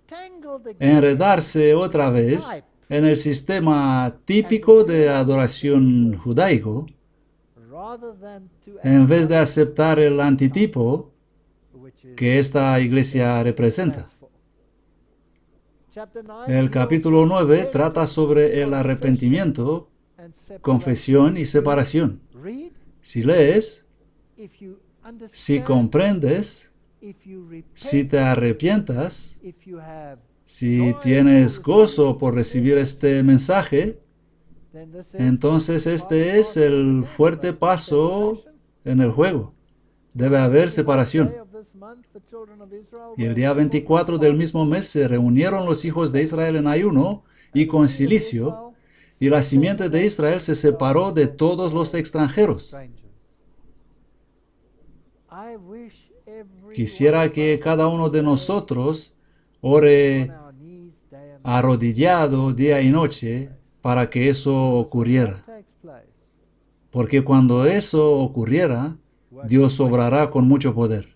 enredarse otra vez en el sistema típico de adoración judaico, en vez de aceptar el antitipo que esta iglesia representa. El capítulo 9 trata sobre el arrepentimiento, confesión y separación. Si lees, si comprendes, si te arrepientas, si eh, tienes eh, gozo eh, por recibir este mensaje, entonces este es el fuerte paso en el juego. Debe haber separación. Y el día 24 del mismo mes se reunieron los hijos de Israel en ayuno y con Silicio, y la simiente de Israel se separó de todos los extranjeros. Quisiera que cada uno de nosotros ore arrodillado día y noche para que eso ocurriera. Porque cuando eso ocurriera, Dios obrará con mucho poder.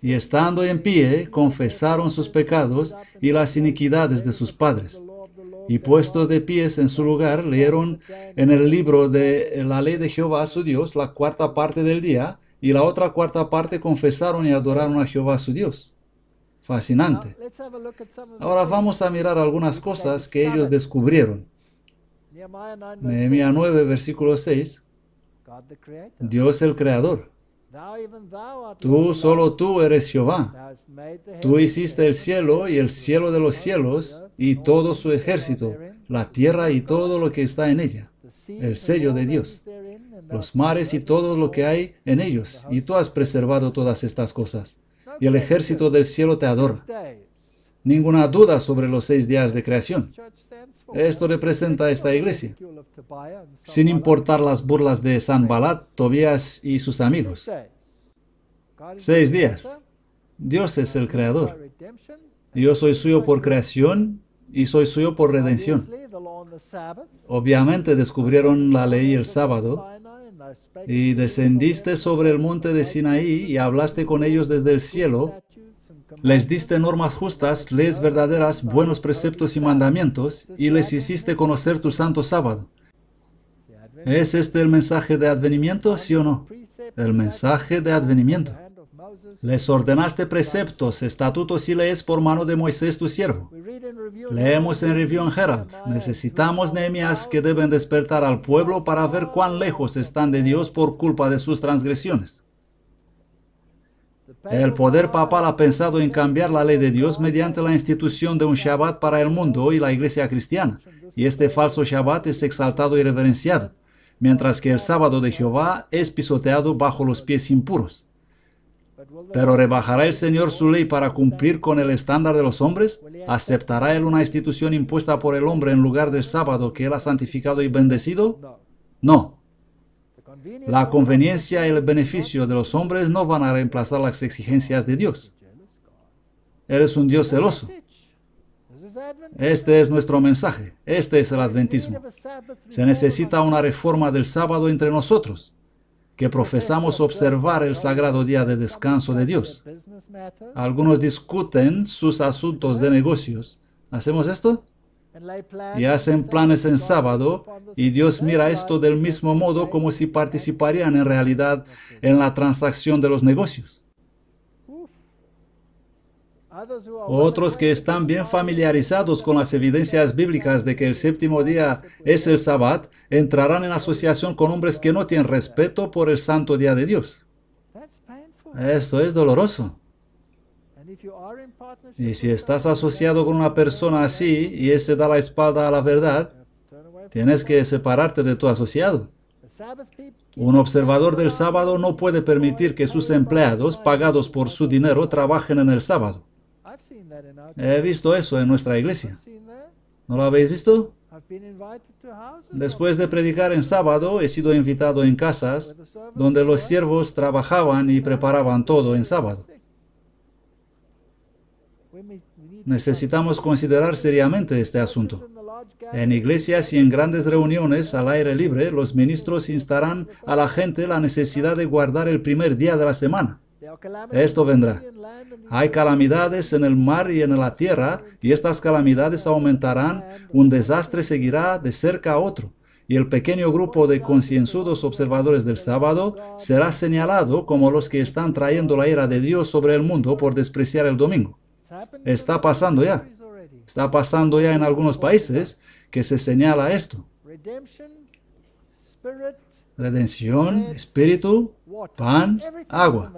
Y estando en pie, confesaron sus pecados y las iniquidades de sus padres. Y puestos de pies en su lugar, leyeron en el libro de la ley de Jehová su Dios la cuarta parte del día, y la otra cuarta parte confesaron y adoraron a Jehová su Dios. Fascinante. Ahora vamos a mirar algunas cosas que ellos descubrieron. Nehemiah 9, versículo 6. Dios el Creador. Tú, solo tú eres Jehová. Tú hiciste el cielo y el cielo de los cielos y todo su ejército, la tierra y todo lo que está en ella, el sello de Dios, los mares y todo lo que hay en ellos, y tú has preservado todas estas cosas y el ejército del cielo te adora. Ninguna duda sobre los seis días de creación. Esto representa esta iglesia, sin importar las burlas de San Balat, Tobías y sus amigos. Seis días. Dios es el creador. Yo soy suyo por creación y soy suyo por redención. Obviamente descubrieron la ley el sábado y descendiste sobre el monte de Sinaí y hablaste con ellos desde el cielo. Les diste normas justas, leyes verdaderas, buenos preceptos y mandamientos, y les hiciste conocer tu santo sábado. ¿Es este el mensaje de advenimiento, sí o no? El mensaje de advenimiento. Les ordenaste preceptos, estatutos y leyes por mano de Moisés tu siervo. Leemos en Review Herald, necesitamos Nehemías que deben despertar al pueblo para ver cuán lejos están de Dios por culpa de sus transgresiones. El poder papal ha pensado en cambiar la ley de Dios mediante la institución de un Shabbat para el mundo y la iglesia cristiana, y este falso Shabbat es exaltado y reverenciado, mientras que el sábado de Jehová es pisoteado bajo los pies impuros. Pero rebajará el Señor su ley para cumplir con el estándar de los hombres? ¿Aceptará él una institución impuesta por el hombre en lugar del sábado que él ha santificado y bendecido? No. La conveniencia y el beneficio de los hombres no van a reemplazar las exigencias de Dios. Eres un Dios celoso. Este es nuestro mensaje. Este es el adventismo. Se necesita una reforma del sábado entre nosotros que profesamos observar el sagrado día de descanso de Dios. Algunos discuten sus asuntos de negocios. ¿Hacemos esto? Y hacen planes en sábado y Dios mira esto del mismo modo como si participarían en realidad en la transacción de los negocios. Otros que están bien familiarizados con las evidencias bíblicas de que el séptimo día es el sabbat entrarán en asociación con hombres que no tienen respeto por el santo día de Dios. Esto es doloroso. Y si estás asociado con una persona así y ese da la espalda a la verdad, tienes que separarte de tu asociado. Un observador del sábado no puede permitir que sus empleados, pagados por su dinero, trabajen en el sábado. He visto eso en nuestra iglesia. ¿No lo habéis visto? Después de predicar en sábado, he sido invitado en casas donde los siervos trabajaban y preparaban todo en sábado. Necesitamos considerar seriamente este asunto. En iglesias y en grandes reuniones al aire libre, los ministros instarán a la gente la necesidad de guardar el primer día de la semana. Esto vendrá. Hay calamidades en el mar y en la tierra, y estas calamidades aumentarán. Un desastre seguirá de cerca a otro, y el pequeño grupo de concienzudos observadores del sábado será señalado como los que están trayendo la ira de Dios sobre el mundo por despreciar el domingo. Está pasando ya. Está pasando ya en algunos países que se señala esto redención, espíritu, pan, agua.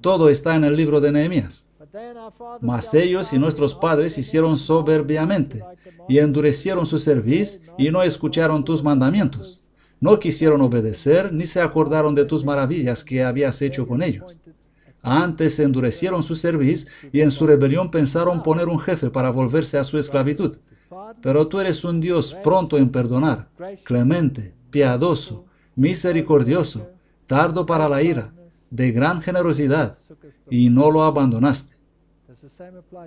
Todo está en el libro de Nehemías. Mas ellos y nuestros padres hicieron soberbiamente y endurecieron su cerviz y no escucharon tus mandamientos. No quisieron obedecer ni se acordaron de tus maravillas que habías hecho con ellos. Antes endurecieron su cerviz y en su rebelión pensaron poner un jefe para volverse a su esclavitud. Pero tú eres un Dios pronto en perdonar, clemente, piadoso, misericordioso, tardo para la ira, de gran generosidad, y no lo abandonaste.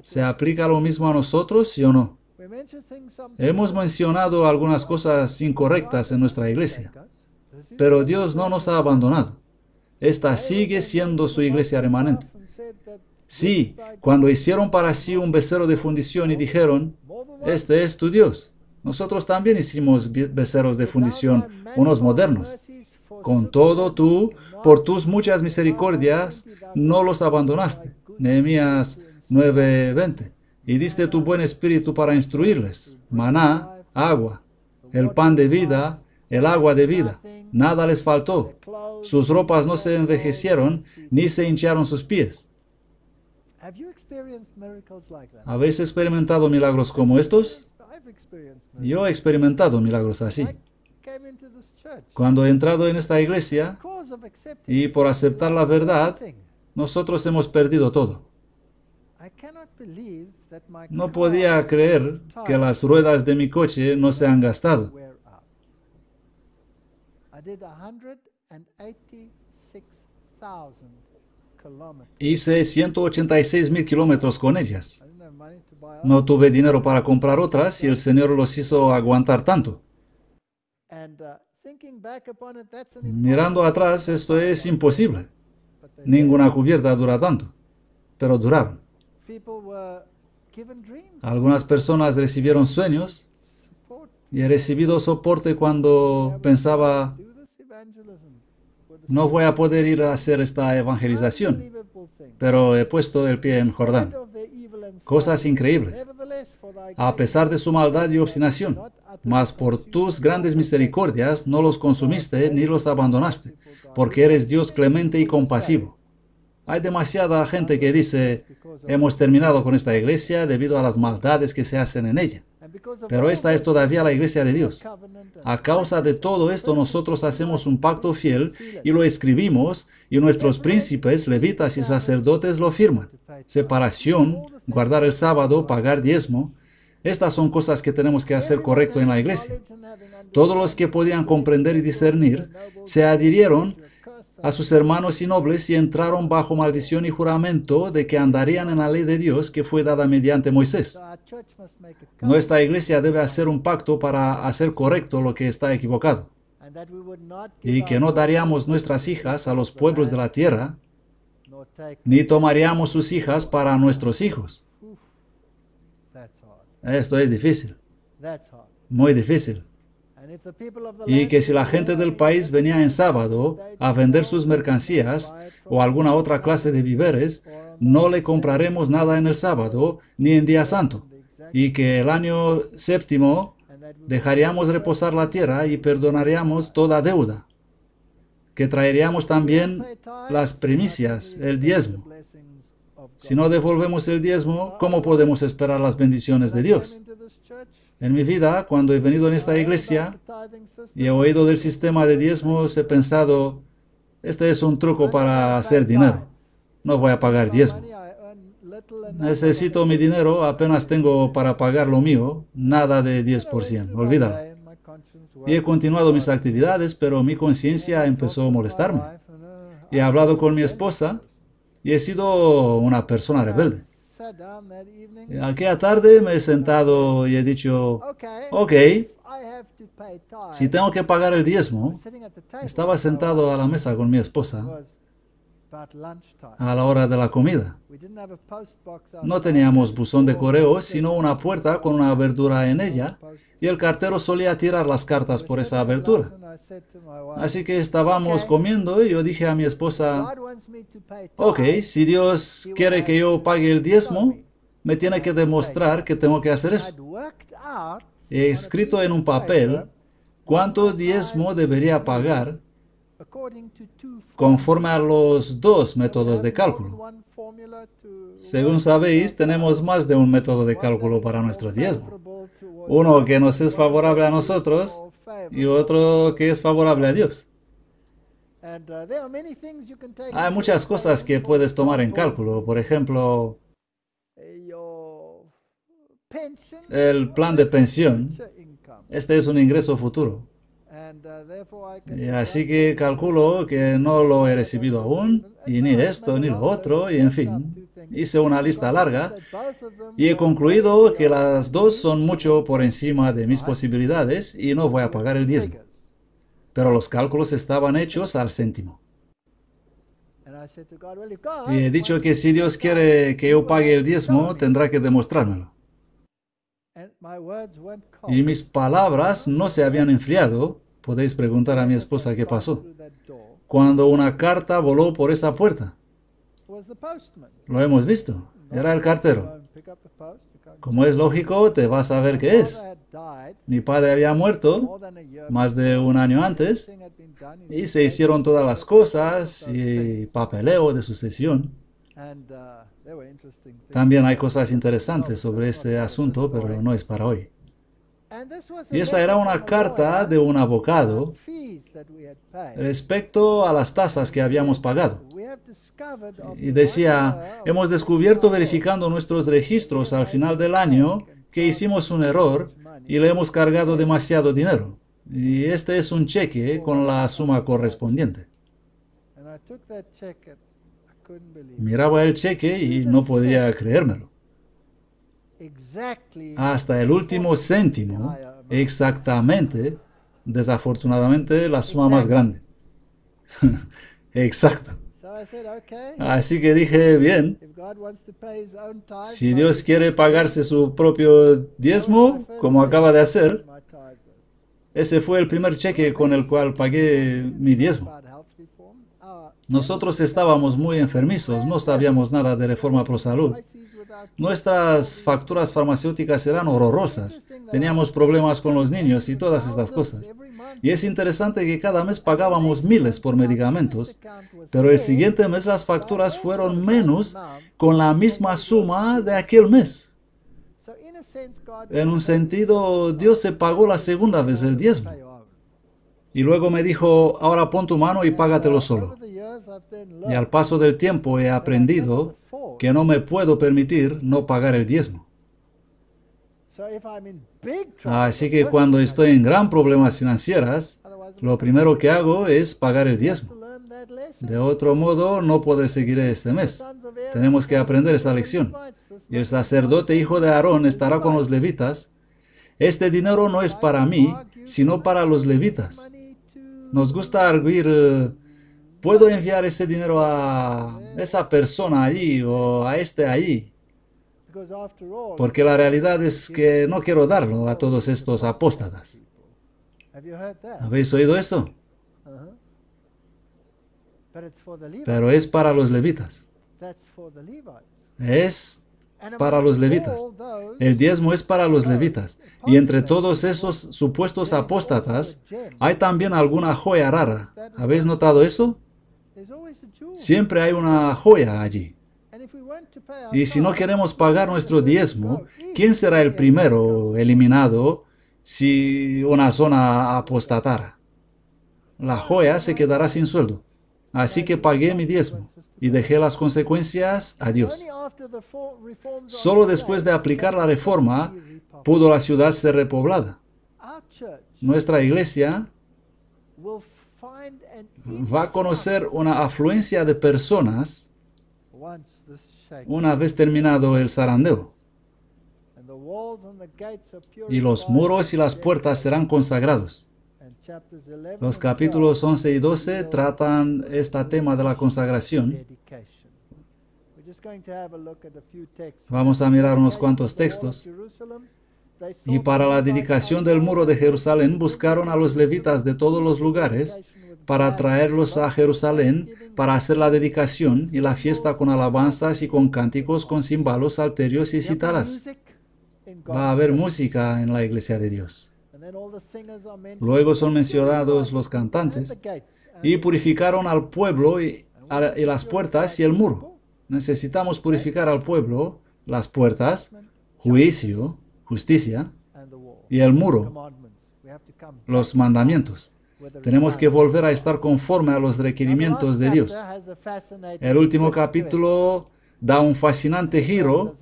¿Se aplica lo mismo a nosotros, sí o no? Hemos mencionado algunas cosas incorrectas en nuestra iglesia, pero Dios no nos ha abandonado. Esta sigue siendo su iglesia remanente. Sí, cuando hicieron para sí un becerro de fundición y dijeron, este es tu Dios. Nosotros también hicimos beceros de fundición, unos modernos. Con todo, tú, por tus muchas misericordias, no los abandonaste. Nehemías 9:20. Y diste tu buen espíritu para instruirles. Maná, agua, el pan de vida, el agua de vida. Nada les faltó. Sus ropas no se envejecieron, ni se hincharon sus pies. ¿Habéis experimentado milagros como estos? Yo he experimentado milagros así. Cuando he entrado en esta iglesia y por aceptar la verdad, nosotros hemos perdido todo. No podía creer que las ruedas de mi coche no se han gastado. Hice 186 mil kilómetros con ellas. No tuve dinero para comprar otras y el Señor los hizo aguantar tanto. Uh, Mirando atrás, esto es imposible. Ninguna cubierta dura tanto, pero duraron. Algunas personas recibieron sueños y he recibido soporte cuando pensaba, no voy a poder ir a hacer esta evangelización, pero he puesto el pie en Jordán cosas increíbles, a pesar de su maldad y obstinación. Mas por tus grandes misericordias no los consumiste ni los abandonaste, porque eres Dios clemente y compasivo. Hay demasiada gente que dice, hemos terminado con esta iglesia debido a las maldades que se hacen en ella. Pero esta es todavía la iglesia de Dios. A causa de todo esto nosotros hacemos un pacto fiel y lo escribimos y nuestros príncipes, levitas y sacerdotes lo firman. Separación guardar el sábado, pagar diezmo. Estas son cosas que tenemos que hacer correcto en la iglesia. Todos los que podían comprender y discernir se adhirieron a sus hermanos y nobles y entraron bajo maldición y juramento de que andarían en la ley de Dios que fue dada mediante Moisés. Nuestra iglesia debe hacer un pacto para hacer correcto lo que está equivocado y que no daríamos nuestras hijas a los pueblos de la tierra ni tomaríamos sus hijas para nuestros hijos. Esto es difícil, muy difícil. Y que si la gente del país venía en sábado a vender sus mercancías o alguna otra clase de víveres, no le compraremos nada en el sábado ni en día santo. Y que el año séptimo dejaríamos reposar la tierra y perdonaríamos toda deuda que traeríamos también las primicias, el diezmo. Si no devolvemos el diezmo, ¿cómo podemos esperar las bendiciones de Dios? En mi vida, cuando he venido en esta iglesia y he oído del sistema de diezmos, he pensado, este es un truco para hacer dinero. No voy a pagar diezmo. Necesito mi dinero, apenas tengo para pagar lo mío, nada de 10%, olvídalo y he continuado mis actividades, pero mi conciencia empezó a molestarme. he hablado con mi esposa y he sido una persona rebelde. Aquella tarde me he sentado y he dicho, ok, si tengo que pagar el diezmo, estaba sentado a la mesa con mi esposa a la hora de la comida. No teníamos buzón de correo, sino una puerta con una abertura en ella, y el cartero solía tirar las cartas por esa abertura. Así que estábamos comiendo y yo dije a mi esposa, ok, si Dios quiere que yo pague el diezmo, me tiene que demostrar que tengo que hacer eso. He escrito en un papel cuánto diezmo debería pagar conforme a los dos métodos de cálculo. Según sabéis, tenemos más de un método de cálculo para nuestro diezmo. Uno que nos es favorable a nosotros y otro que es favorable a Dios. Uh, Hay muchas cosas que puedes tomar en cálculo, por ejemplo, eh, el plan de pensión. Este es un ingreso futuro. Eh, así que calculo que no lo he recibido aún, y ni esto, ni lo otro, y en fin. Hice una lista larga y he concluido que las dos son mucho por encima de mis posibilidades y no voy a pagar el diezmo. Pero los cálculos estaban hechos al céntimo. Y he dicho que si Dios quiere que yo pague el diezmo, tendrá que demostrármelo. Y mis palabras no se habían enfriado, Podéis preguntar a mi esposa qué pasó. Cuando una carta voló por esa puerta. Lo hemos visto. Era el cartero. Como es lógico, te vas a ver qué es. Mi padre había muerto más de un año antes y se hicieron todas las cosas y papeleo de sucesión. También hay cosas interesantes sobre este asunto, pero no es para hoy. Y esa era una carta de un abogado respecto a las tasas que habíamos pagado. Y decía, uh, hemos descubierto verificando nuestros registros al final del año que hicimos un error y le hemos cargado demasiado dinero. Y este es un cheque con la suma correspondiente. Miraba el cheque y no podía creérmelo hasta el último céntimo, uh, exactamente, desafortunadamente, la suma más grande. Exacto. Así que dije, bien, si Dios quiere pagarse su propio diezmo, como acaba de hacer, ese fue el primer cheque con el cual pagué mi diezmo. Ah, Nosotros estábamos muy enfermizos, no sabíamos nada de reforma pro salud. Nuestras facturas farmacéuticas eran horrorosas. Teníamos problemas con los niños y todas estas cosas. Y es interesante que cada mes pagábamos miles por medicamentos, pero el siguiente mes las facturas fueron menos con la misma suma de aquel mes. En un sentido, Dios se pagó la segunda vez el diezmo. Y luego me dijo, ahora pon tu mano y págatelo solo. Y al paso del tiempo he aprendido que no me puedo permitir no pagar el diezmo. Así que cuando estoy en gran problemas financieras, lo primero que hago es pagar el diezmo. De otro modo, no podré seguir este mes. Tenemos que aprender esta lección. Y el sacerdote hijo de Aarón estará con los levitas. Este dinero no es para mí, sino para los levitas. Nos gusta arguir, eh, puedo enviar ese dinero a esa persona allí o a este ahí, Porque la realidad es que no quiero darlo a todos estos apóstatas. ¿Habéis oído esto? Pero es para los levitas. Es para los levitas. El diezmo es para los levitas. Y entre todos esos supuestos apóstatas hay también alguna joya rara. ¿Habéis notado eso? Siempre hay una joya allí. Y si no queremos pagar nuestro diezmo, ¿quién será el primero eliminado si una zona apostatara? La joya se quedará sin sueldo. Así que pagué mi diezmo y dejé las consecuencias a Dios. Solo después de aplicar la reforma pudo la ciudad ser repoblada. Nuestra iglesia va a conocer una afluencia de personas una vez terminado el zarandeo. Y los muros y las puertas serán consagrados. Los capítulos 11 y 12 tratan este tema de la consagración. Vamos a mirar unos cuantos textos. Y para la dedicación del muro de Jerusalén buscaron a los levitas de todos los lugares para traerlos a Jerusalén, para hacer la dedicación y la fiesta con alabanzas y con cánticos, con címbalos, alterios y citaras. Va a haber música en la iglesia de Dios. Luego son mencionados los cantantes y purificaron al pueblo y las puertas y el muro. Necesitamos purificar al pueblo, las puertas, juicio, justicia y el muro, los mandamientos. Tenemos que volver a estar conforme a los requerimientos de Dios. El último capítulo da un fascinante giro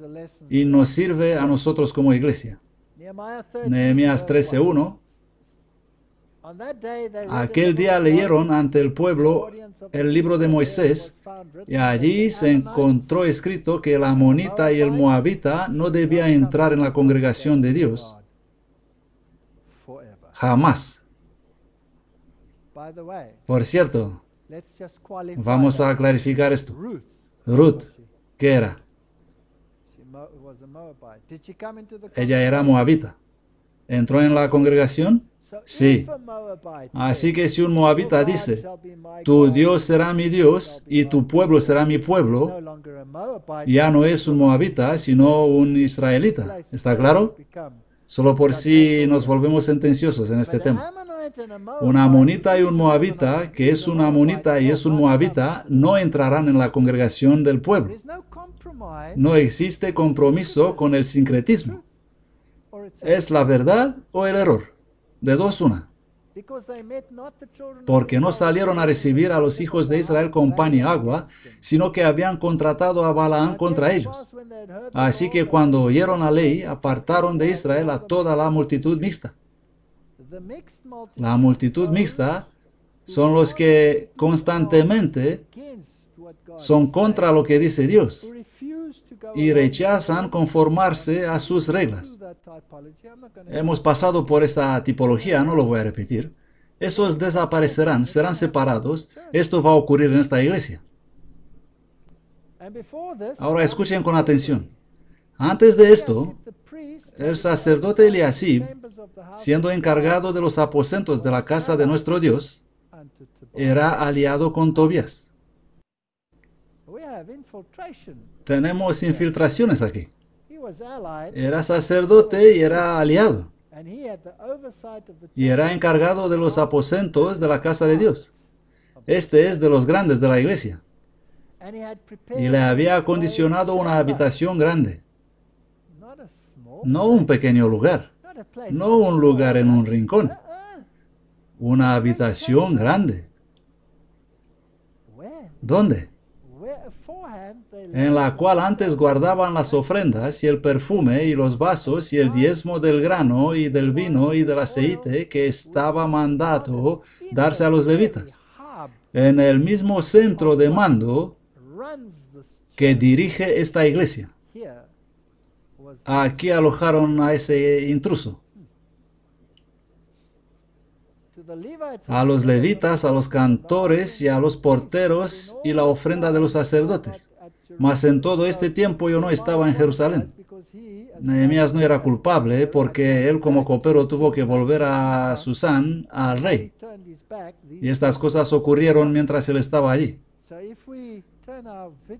y nos sirve a nosotros como iglesia. Nehemías 13.1 Aquel día leyeron ante el pueblo el libro de Moisés y allí se encontró escrito que el amonita y el moabita no debían entrar en la congregación de Dios. Jamás. Por cierto, vamos a clarificar esto. Ruth, ¿qué era? Ella era moabita. ¿Entró en la congregación? Sí. Así que si un moabita oh, dice, tu Dios será mi Dios y tu pueblo será mi pueblo, ya no es un moabita, sino un israelita. ¿Está claro? Solo por si nos volvemos sentenciosos en este tema. Un amonita y un moabita, que es una amonita y es un moabita, no entrarán en la congregación del pueblo. No existe compromiso con el sincretismo. ¿Es la verdad o el error? De dos, una. Porque no salieron a recibir a los hijos de Israel con pan y agua, sino que habían contratado a Balaán contra ellos. Así que cuando oyeron la ley, apartaron de Israel a toda la multitud mixta. La multitud mixta son los que constantemente son contra lo que dice Dios y rechazan conformarse a sus reglas. Hemos pasado por esta tipología, no lo voy a repetir. Esos desaparecerán, serán separados. Esto va a ocurrir en esta iglesia. Ahora escuchen con atención. Antes de esto, el sacerdote Eliasib, siendo encargado de los aposentos de la casa de nuestro Dios, era aliado con Tobías. Tenemos infiltraciones aquí. Era sacerdote y era aliado. Y era encargado de los aposentos de la casa de Dios. Este es de los grandes de la iglesia. Y le había acondicionado una habitación grande. No un pequeño lugar, no un lugar en un rincón, una habitación grande. ¿Dónde? En la cual antes guardaban las ofrendas y el perfume y los vasos y el diezmo del grano y del vino y del aceite que estaba mandado darse a los levitas. En el mismo centro de mando que dirige esta iglesia. Aquí alojaron a ese intruso. A los levitas, a los cantores y a los porteros y la ofrenda de los sacerdotes. Mas en todo este tiempo yo no estaba en Jerusalén. Nehemías no era culpable porque él como copero tuvo que volver a Susán, al rey. Y estas cosas ocurrieron mientras él estaba allí.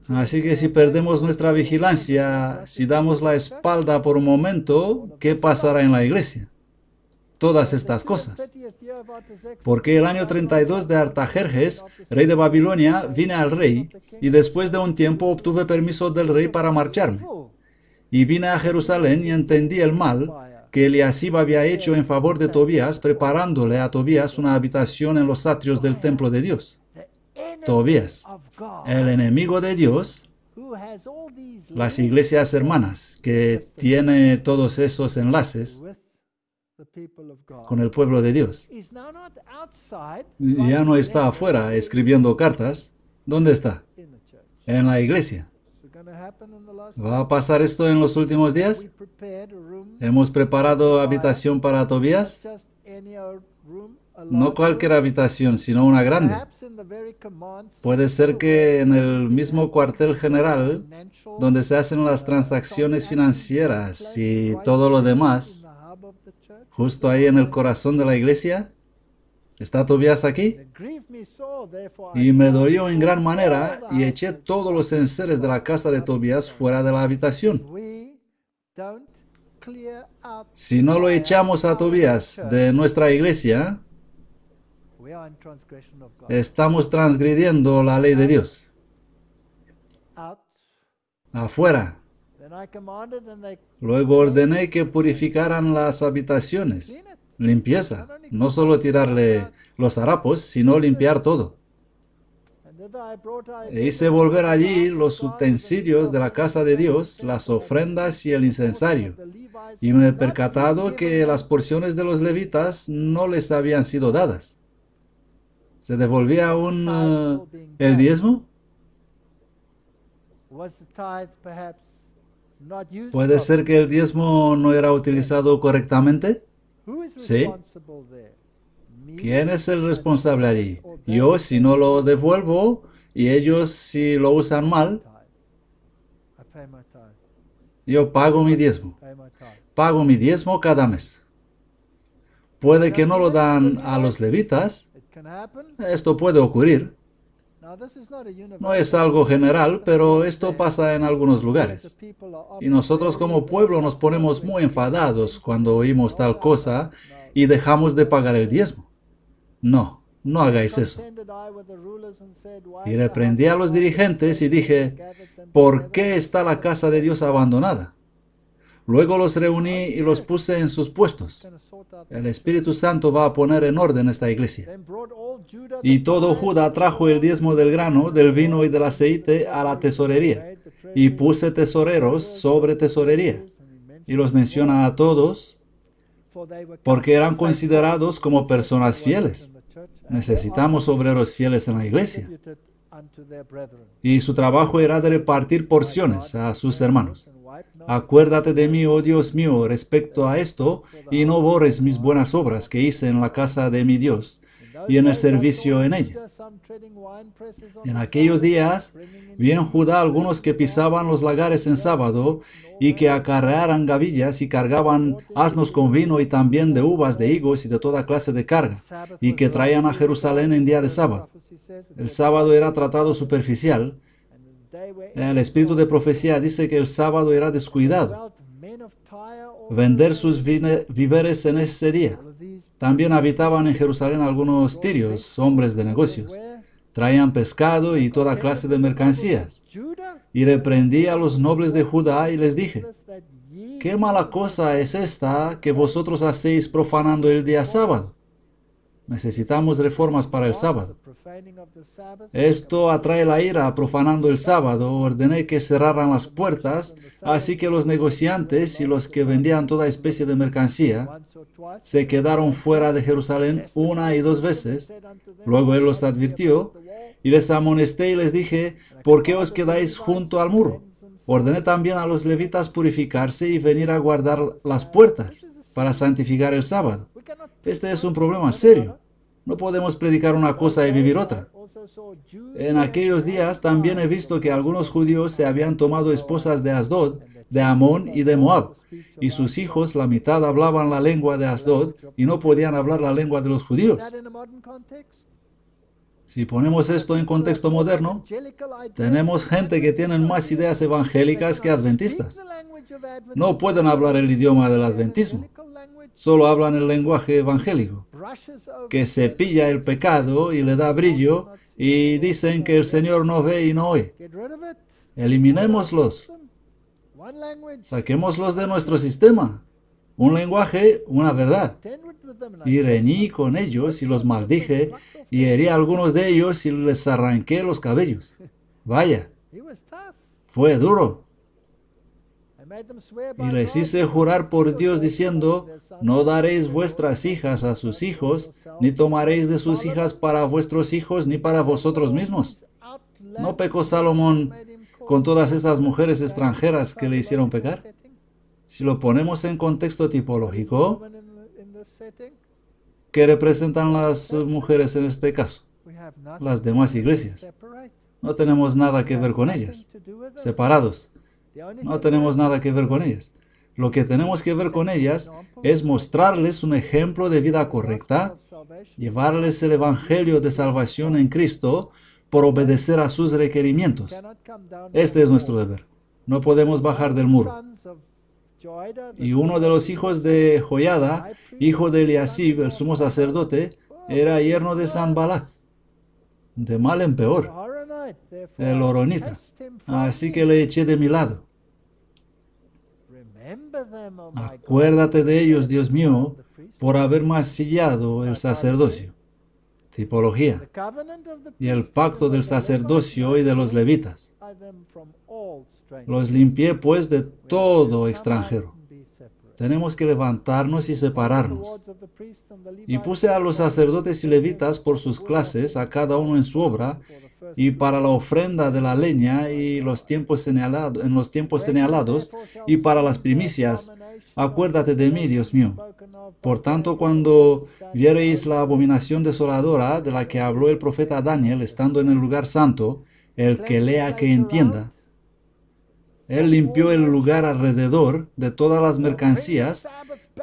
Así que si perdemos nuestra vigilancia, si damos la espalda por un momento, ¿qué pasará en la iglesia? Todas estas cosas. Porque el año 32 de Artajerjes, rey de Babilonia, vine al rey y después de un tiempo obtuve permiso del rey para marcharme. Y vine a Jerusalén y entendí el mal que Eliasib había hecho en favor de Tobías, preparándole a Tobías una habitación en los atrios del templo de Dios. Tobías, el enemigo de Dios, las iglesias hermanas que tiene todos esos enlaces con el pueblo de Dios. Ya no está afuera escribiendo cartas. ¿Dónde está? En la iglesia. ¿Va a pasar esto en los últimos días? ¿Hemos preparado habitación para Tobías? no cualquier habitación, sino una grande. Puede ser que en el mismo cuartel general, donde se hacen las transacciones financieras y todo lo demás, justo ahí en el corazón de la iglesia, ¿está Tobías aquí? Y me dolió en gran manera y eché todos los enseres de la casa de Tobías fuera de la habitación. Si no lo echamos a Tobías de nuestra iglesia, Estamos transgrediendo la ley de Dios. Afuera. Luego ordené que purificaran las habitaciones. Limpieza. No solo tirarle los harapos, sino limpiar todo. E hice volver allí los utensilios de la casa de Dios, las ofrendas y el incensario. Y me he percatado que las porciones de los levitas no les habían sido dadas. ¿Se devolvía un el diezmo? ¿Puede ser que el diezmo no era utilizado correctamente? Sí. ¿Quién es el responsable allí? Yo si no lo devuelvo y ellos si lo usan mal, yo pago mi diezmo. Pago mi diezmo cada mes. Puede que no lo dan a los levitas, esto puede ocurrir. No es algo general, pero esto pasa en algunos lugares. Y nosotros como pueblo nos ponemos muy enfadados cuando oímos tal cosa y dejamos de pagar el diezmo. No, no hagáis eso. Y reprendí a los dirigentes y dije, ¿por qué está la casa de Dios abandonada? Luego los reuní y los puse en sus puestos. El Espíritu Santo va a poner en orden esta iglesia. Y todo Judá trajo el diezmo del grano, del vino y del aceite a la tesorería. Y puse tesoreros sobre tesorería. Y los menciona a todos porque eran considerados como personas fieles. Necesitamos obreros fieles en la iglesia. Y su trabajo era de repartir porciones a sus hermanos. Acuérdate de mí, oh Dios mío, respecto a esto, y no borres mis buenas obras que hice en la casa de mi Dios y en el servicio en ella. En aquellos días, vi en Judá algunos que pisaban los lagares en sábado y que acarrearan gavillas y cargaban asnos con vino y también de uvas, de higos y de toda clase de carga, y que traían a Jerusalén en día de sábado. El sábado era tratado superficial, el espíritu de profecía dice que el sábado era descuidado. Vender sus viveres en ese día. También habitaban en Jerusalén algunos tirios, hombres de negocios. Traían pescado y toda clase de mercancías. Y reprendí a los nobles de Judá y les dije, ¿qué mala cosa es esta que vosotros hacéis profanando el día sábado? Necesitamos reformas para el sábado. Esto atrae la ira profanando el sábado. Ordené que cerraran las puertas, así que los negociantes y los que vendían toda especie de mercancía se quedaron fuera de Jerusalén una y dos veces. Luego él los advirtió y les amonesté y les dije, ¿por qué os quedáis junto al muro? Ordené también a los levitas purificarse y venir a guardar las puertas para santificar el sábado. Este es un problema serio. No podemos predicar una cosa y vivir otra. En aquellos días también he visto que algunos judíos se habían tomado esposas de Asdod, de Amón y de Moab, y sus hijos, la mitad, hablaban la lengua de Asdod y no podían hablar la lengua de los judíos. Si ponemos esto en contexto moderno, tenemos gente que tienen más ideas evangélicas que adventistas. No pueden hablar el idioma del adventismo solo hablan el lenguaje evangélico, que cepilla el pecado y le da brillo y dicen que el Señor no ve y no oye. Eliminémoslos. Saquémoslos de nuestro sistema. Un lenguaje, una verdad. Y reñí con ellos y los maldije y herí a algunos de ellos y les arranqué los cabellos. Vaya, fue duro y les hice jurar por Dios diciendo, no daréis vuestras hijas a sus hijos, ni tomaréis de sus hijas para vuestros hijos, ni para vosotros mismos. ¿No pecó Salomón con todas estas mujeres extranjeras que le hicieron pecar? Si lo ponemos en contexto tipológico, ¿qué representan las mujeres en este caso? Las demás iglesias. No tenemos nada que ver con ellas, separados. No tenemos nada que ver con ellas. Lo que tenemos que ver con ellas es mostrarles un ejemplo de vida correcta, llevarles el Evangelio de salvación en Cristo por obedecer a sus requerimientos. Este es nuestro deber. No podemos bajar del muro. Y uno de los hijos de Joyada, hijo de Eliasib, el sumo sacerdote, era yerno de San Balat. De mal en peor, el oronita. Así que le eché de mi lado. Acuérdate de ellos, Dios mío, por haber masillado el sacerdocio. Tipología. Y el pacto del sacerdocio y de los levitas. Los limpié pues de todo extranjero. Tenemos que levantarnos y separarnos. Y puse a los sacerdotes y levitas por sus clases, a cada uno en su obra, y para la ofrenda de la leña y los tiempos señalados, en los tiempos señalados y para las primicias. Acuérdate de mí, Dios mío. Por tanto, cuando viereis la abominación desoladora de la que habló el profeta Daniel estando en el lugar santo, el que lea que entienda. Él limpió el lugar alrededor de todas las mercancías,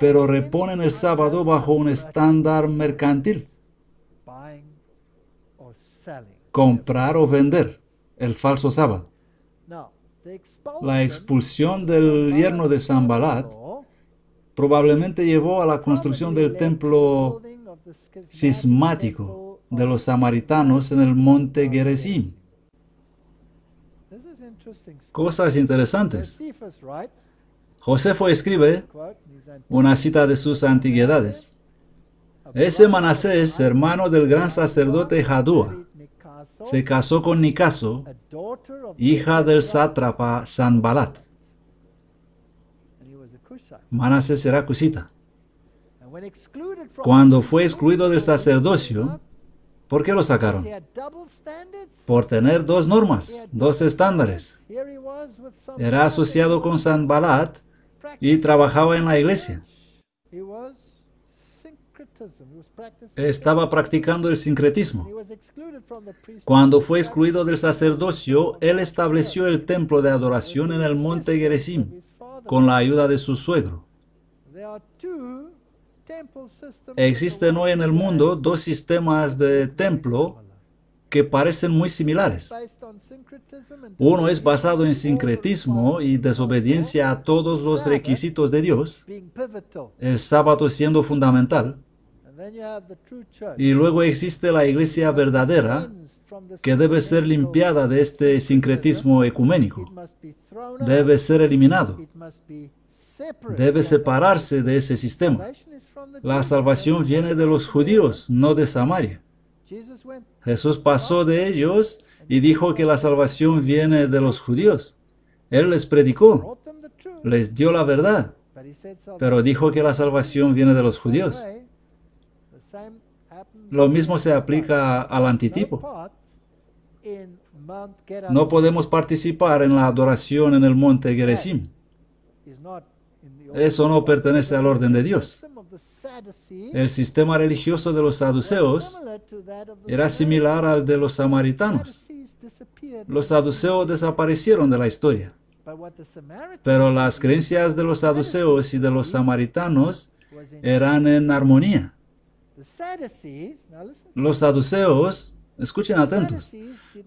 pero reponen el sábado bajo un estándar mercantil comprar o vender, el falso sábado. La expulsión del yerno de Sambalat probablemente llevó a la construcción del templo sismático de los samaritanos en el monte Gerizim. Cosas interesantes. Josefo escribe una cita de sus antigüedades. Ese Manasés, hermano del gran sacerdote Jadúa, se casó con Nicaso, hija del sátrapa Balat. Manasés era cusita. Cuando fue excluido del sacerdocio, ¿por qué lo sacaron? Por tener dos normas, dos estándares. Era asociado con Balat y trabajaba en la iglesia estaba practicando el sincretismo. Cuando fue excluido del sacerdocio, él estableció el templo de adoración en el monte Gerizim con la ayuda de su suegro. Existen hoy en el mundo dos sistemas de templo que parecen muy similares. Uno es basado en sincretismo y desobediencia a todos los requisitos de Dios, el sábado siendo fundamental. Y luego existe la iglesia verdadera que debe ser limpiada de este sincretismo ecuménico. Debe ser eliminado. Debe separarse de ese sistema. La salvación viene de los judíos, no de Samaria. Jesús pasó de ellos y dijo que la salvación viene de los judíos. Él les predicó, les dio la verdad, pero dijo que la salvación viene de los judíos. Lo mismo se aplica al antitipo. No podemos participar en la adoración en el monte Geresim. Eso no pertenece al orden de Dios. El sistema religioso de los saduceos era similar al de los samaritanos. Los saduceos desaparecieron de la historia. Pero las creencias de los saduceos y de los samaritanos eran en armonía. Los saduceos, escuchen atentos,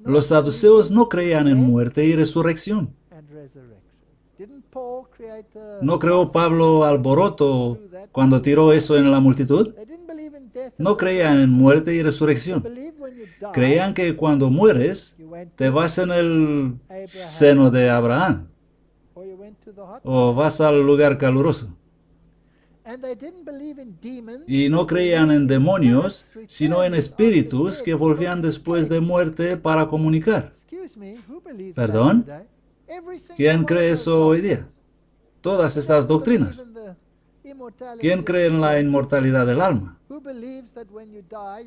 los saduceos no creían en muerte y resurrección. ¿No creó Pablo alboroto cuando tiró eso en la multitud? No creían en muerte y resurrección. Creían que cuando mueres te vas en el seno de Abraham o vas al lugar caluroso. Y no creían en demonios, sino en espíritus que volvían después de muerte para comunicar. Perdón, ¿quién cree eso hoy día? Todas estas doctrinas. ¿Quién cree en la inmortalidad del alma?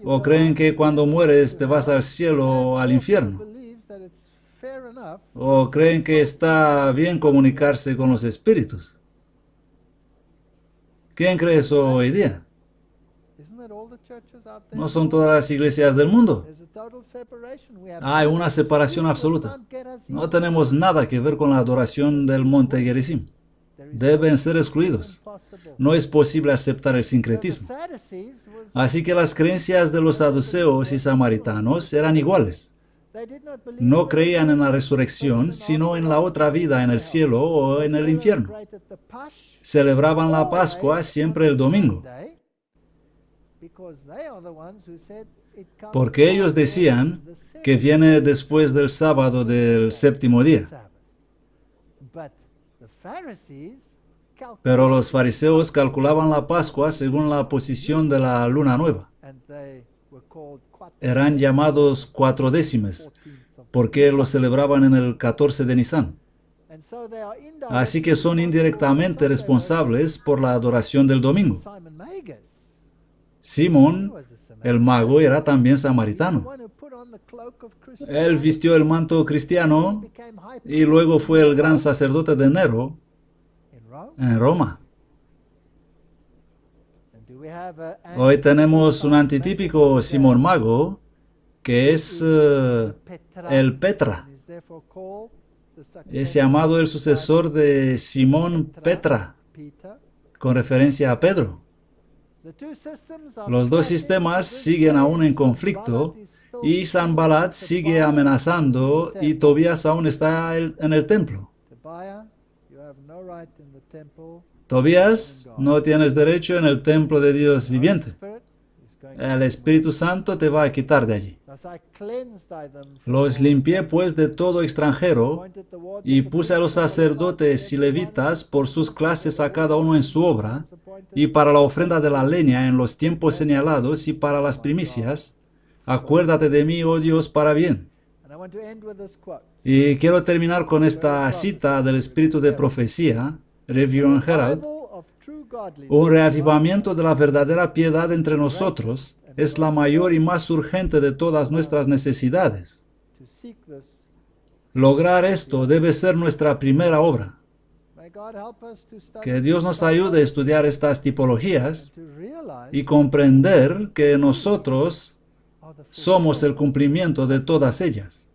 ¿O creen que cuando mueres te vas al cielo o al infierno? ¿O creen que está bien comunicarse con los espíritus? ¿Quién cree eso hoy día? ¿No son todas las iglesias del mundo? Hay una separación absoluta. No tenemos nada que ver con la adoración del monte Gerizim. Deben ser excluidos. No es posible aceptar el sincretismo. Así que las creencias de los saduceos y samaritanos eran iguales. No creían en la resurrección, sino en la otra vida, en el cielo o en el infierno celebraban la Pascua siempre el domingo. Porque ellos decían que viene después del sábado del séptimo día. Pero los fariseos calculaban la Pascua según la posición de la luna nueva. Eran llamados cuatro décimas porque lo celebraban en el 14 de Nisan. Así que son indirectamente responsables por la adoración del domingo. Simón, el mago, era también samaritano. Él vistió el manto cristiano y luego fue el gran sacerdote de Nero en Roma. Hoy tenemos un antitípico Simón Mago, que es eh, el Petra, es llamado el sucesor de Simón Petra, con referencia a Pedro. Los dos sistemas siguen aún en conflicto y San balat sigue amenazando y Tobías aún está en el templo. Tobías, no tienes derecho en el templo de Dios viviente. El Espíritu Santo te va a quitar de allí. Los limpié pues de todo extranjero y puse a los sacerdotes y levitas por sus clases a cada uno en su obra y para la ofrenda de la leña en los tiempos señalados y para las primicias. Acuérdate de mí, oh Dios, para bien. Y quiero terminar con esta cita del espíritu de profecía, Review Herald. Un reavivamiento de la verdadera piedad entre nosotros es la mayor y más urgente de todas nuestras necesidades. Lograr esto debe ser nuestra primera obra. Que Dios nos ayude a estudiar estas tipologías y comprender que nosotros somos el cumplimiento de todas ellas.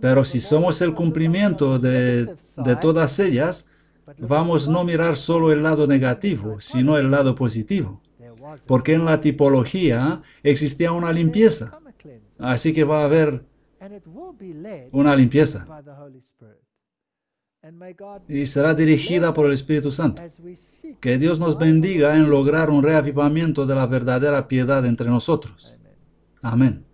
Pero si somos el cumplimiento de, de todas ellas, vamos no mirar solo el lado negativo, sino el lado positivo porque en la tipología existía una limpieza. Así que va a haber una limpieza y será dirigida por el Espíritu Santo. Que Dios nos bendiga en lograr un reavivamiento de la verdadera piedad entre nosotros. Amén.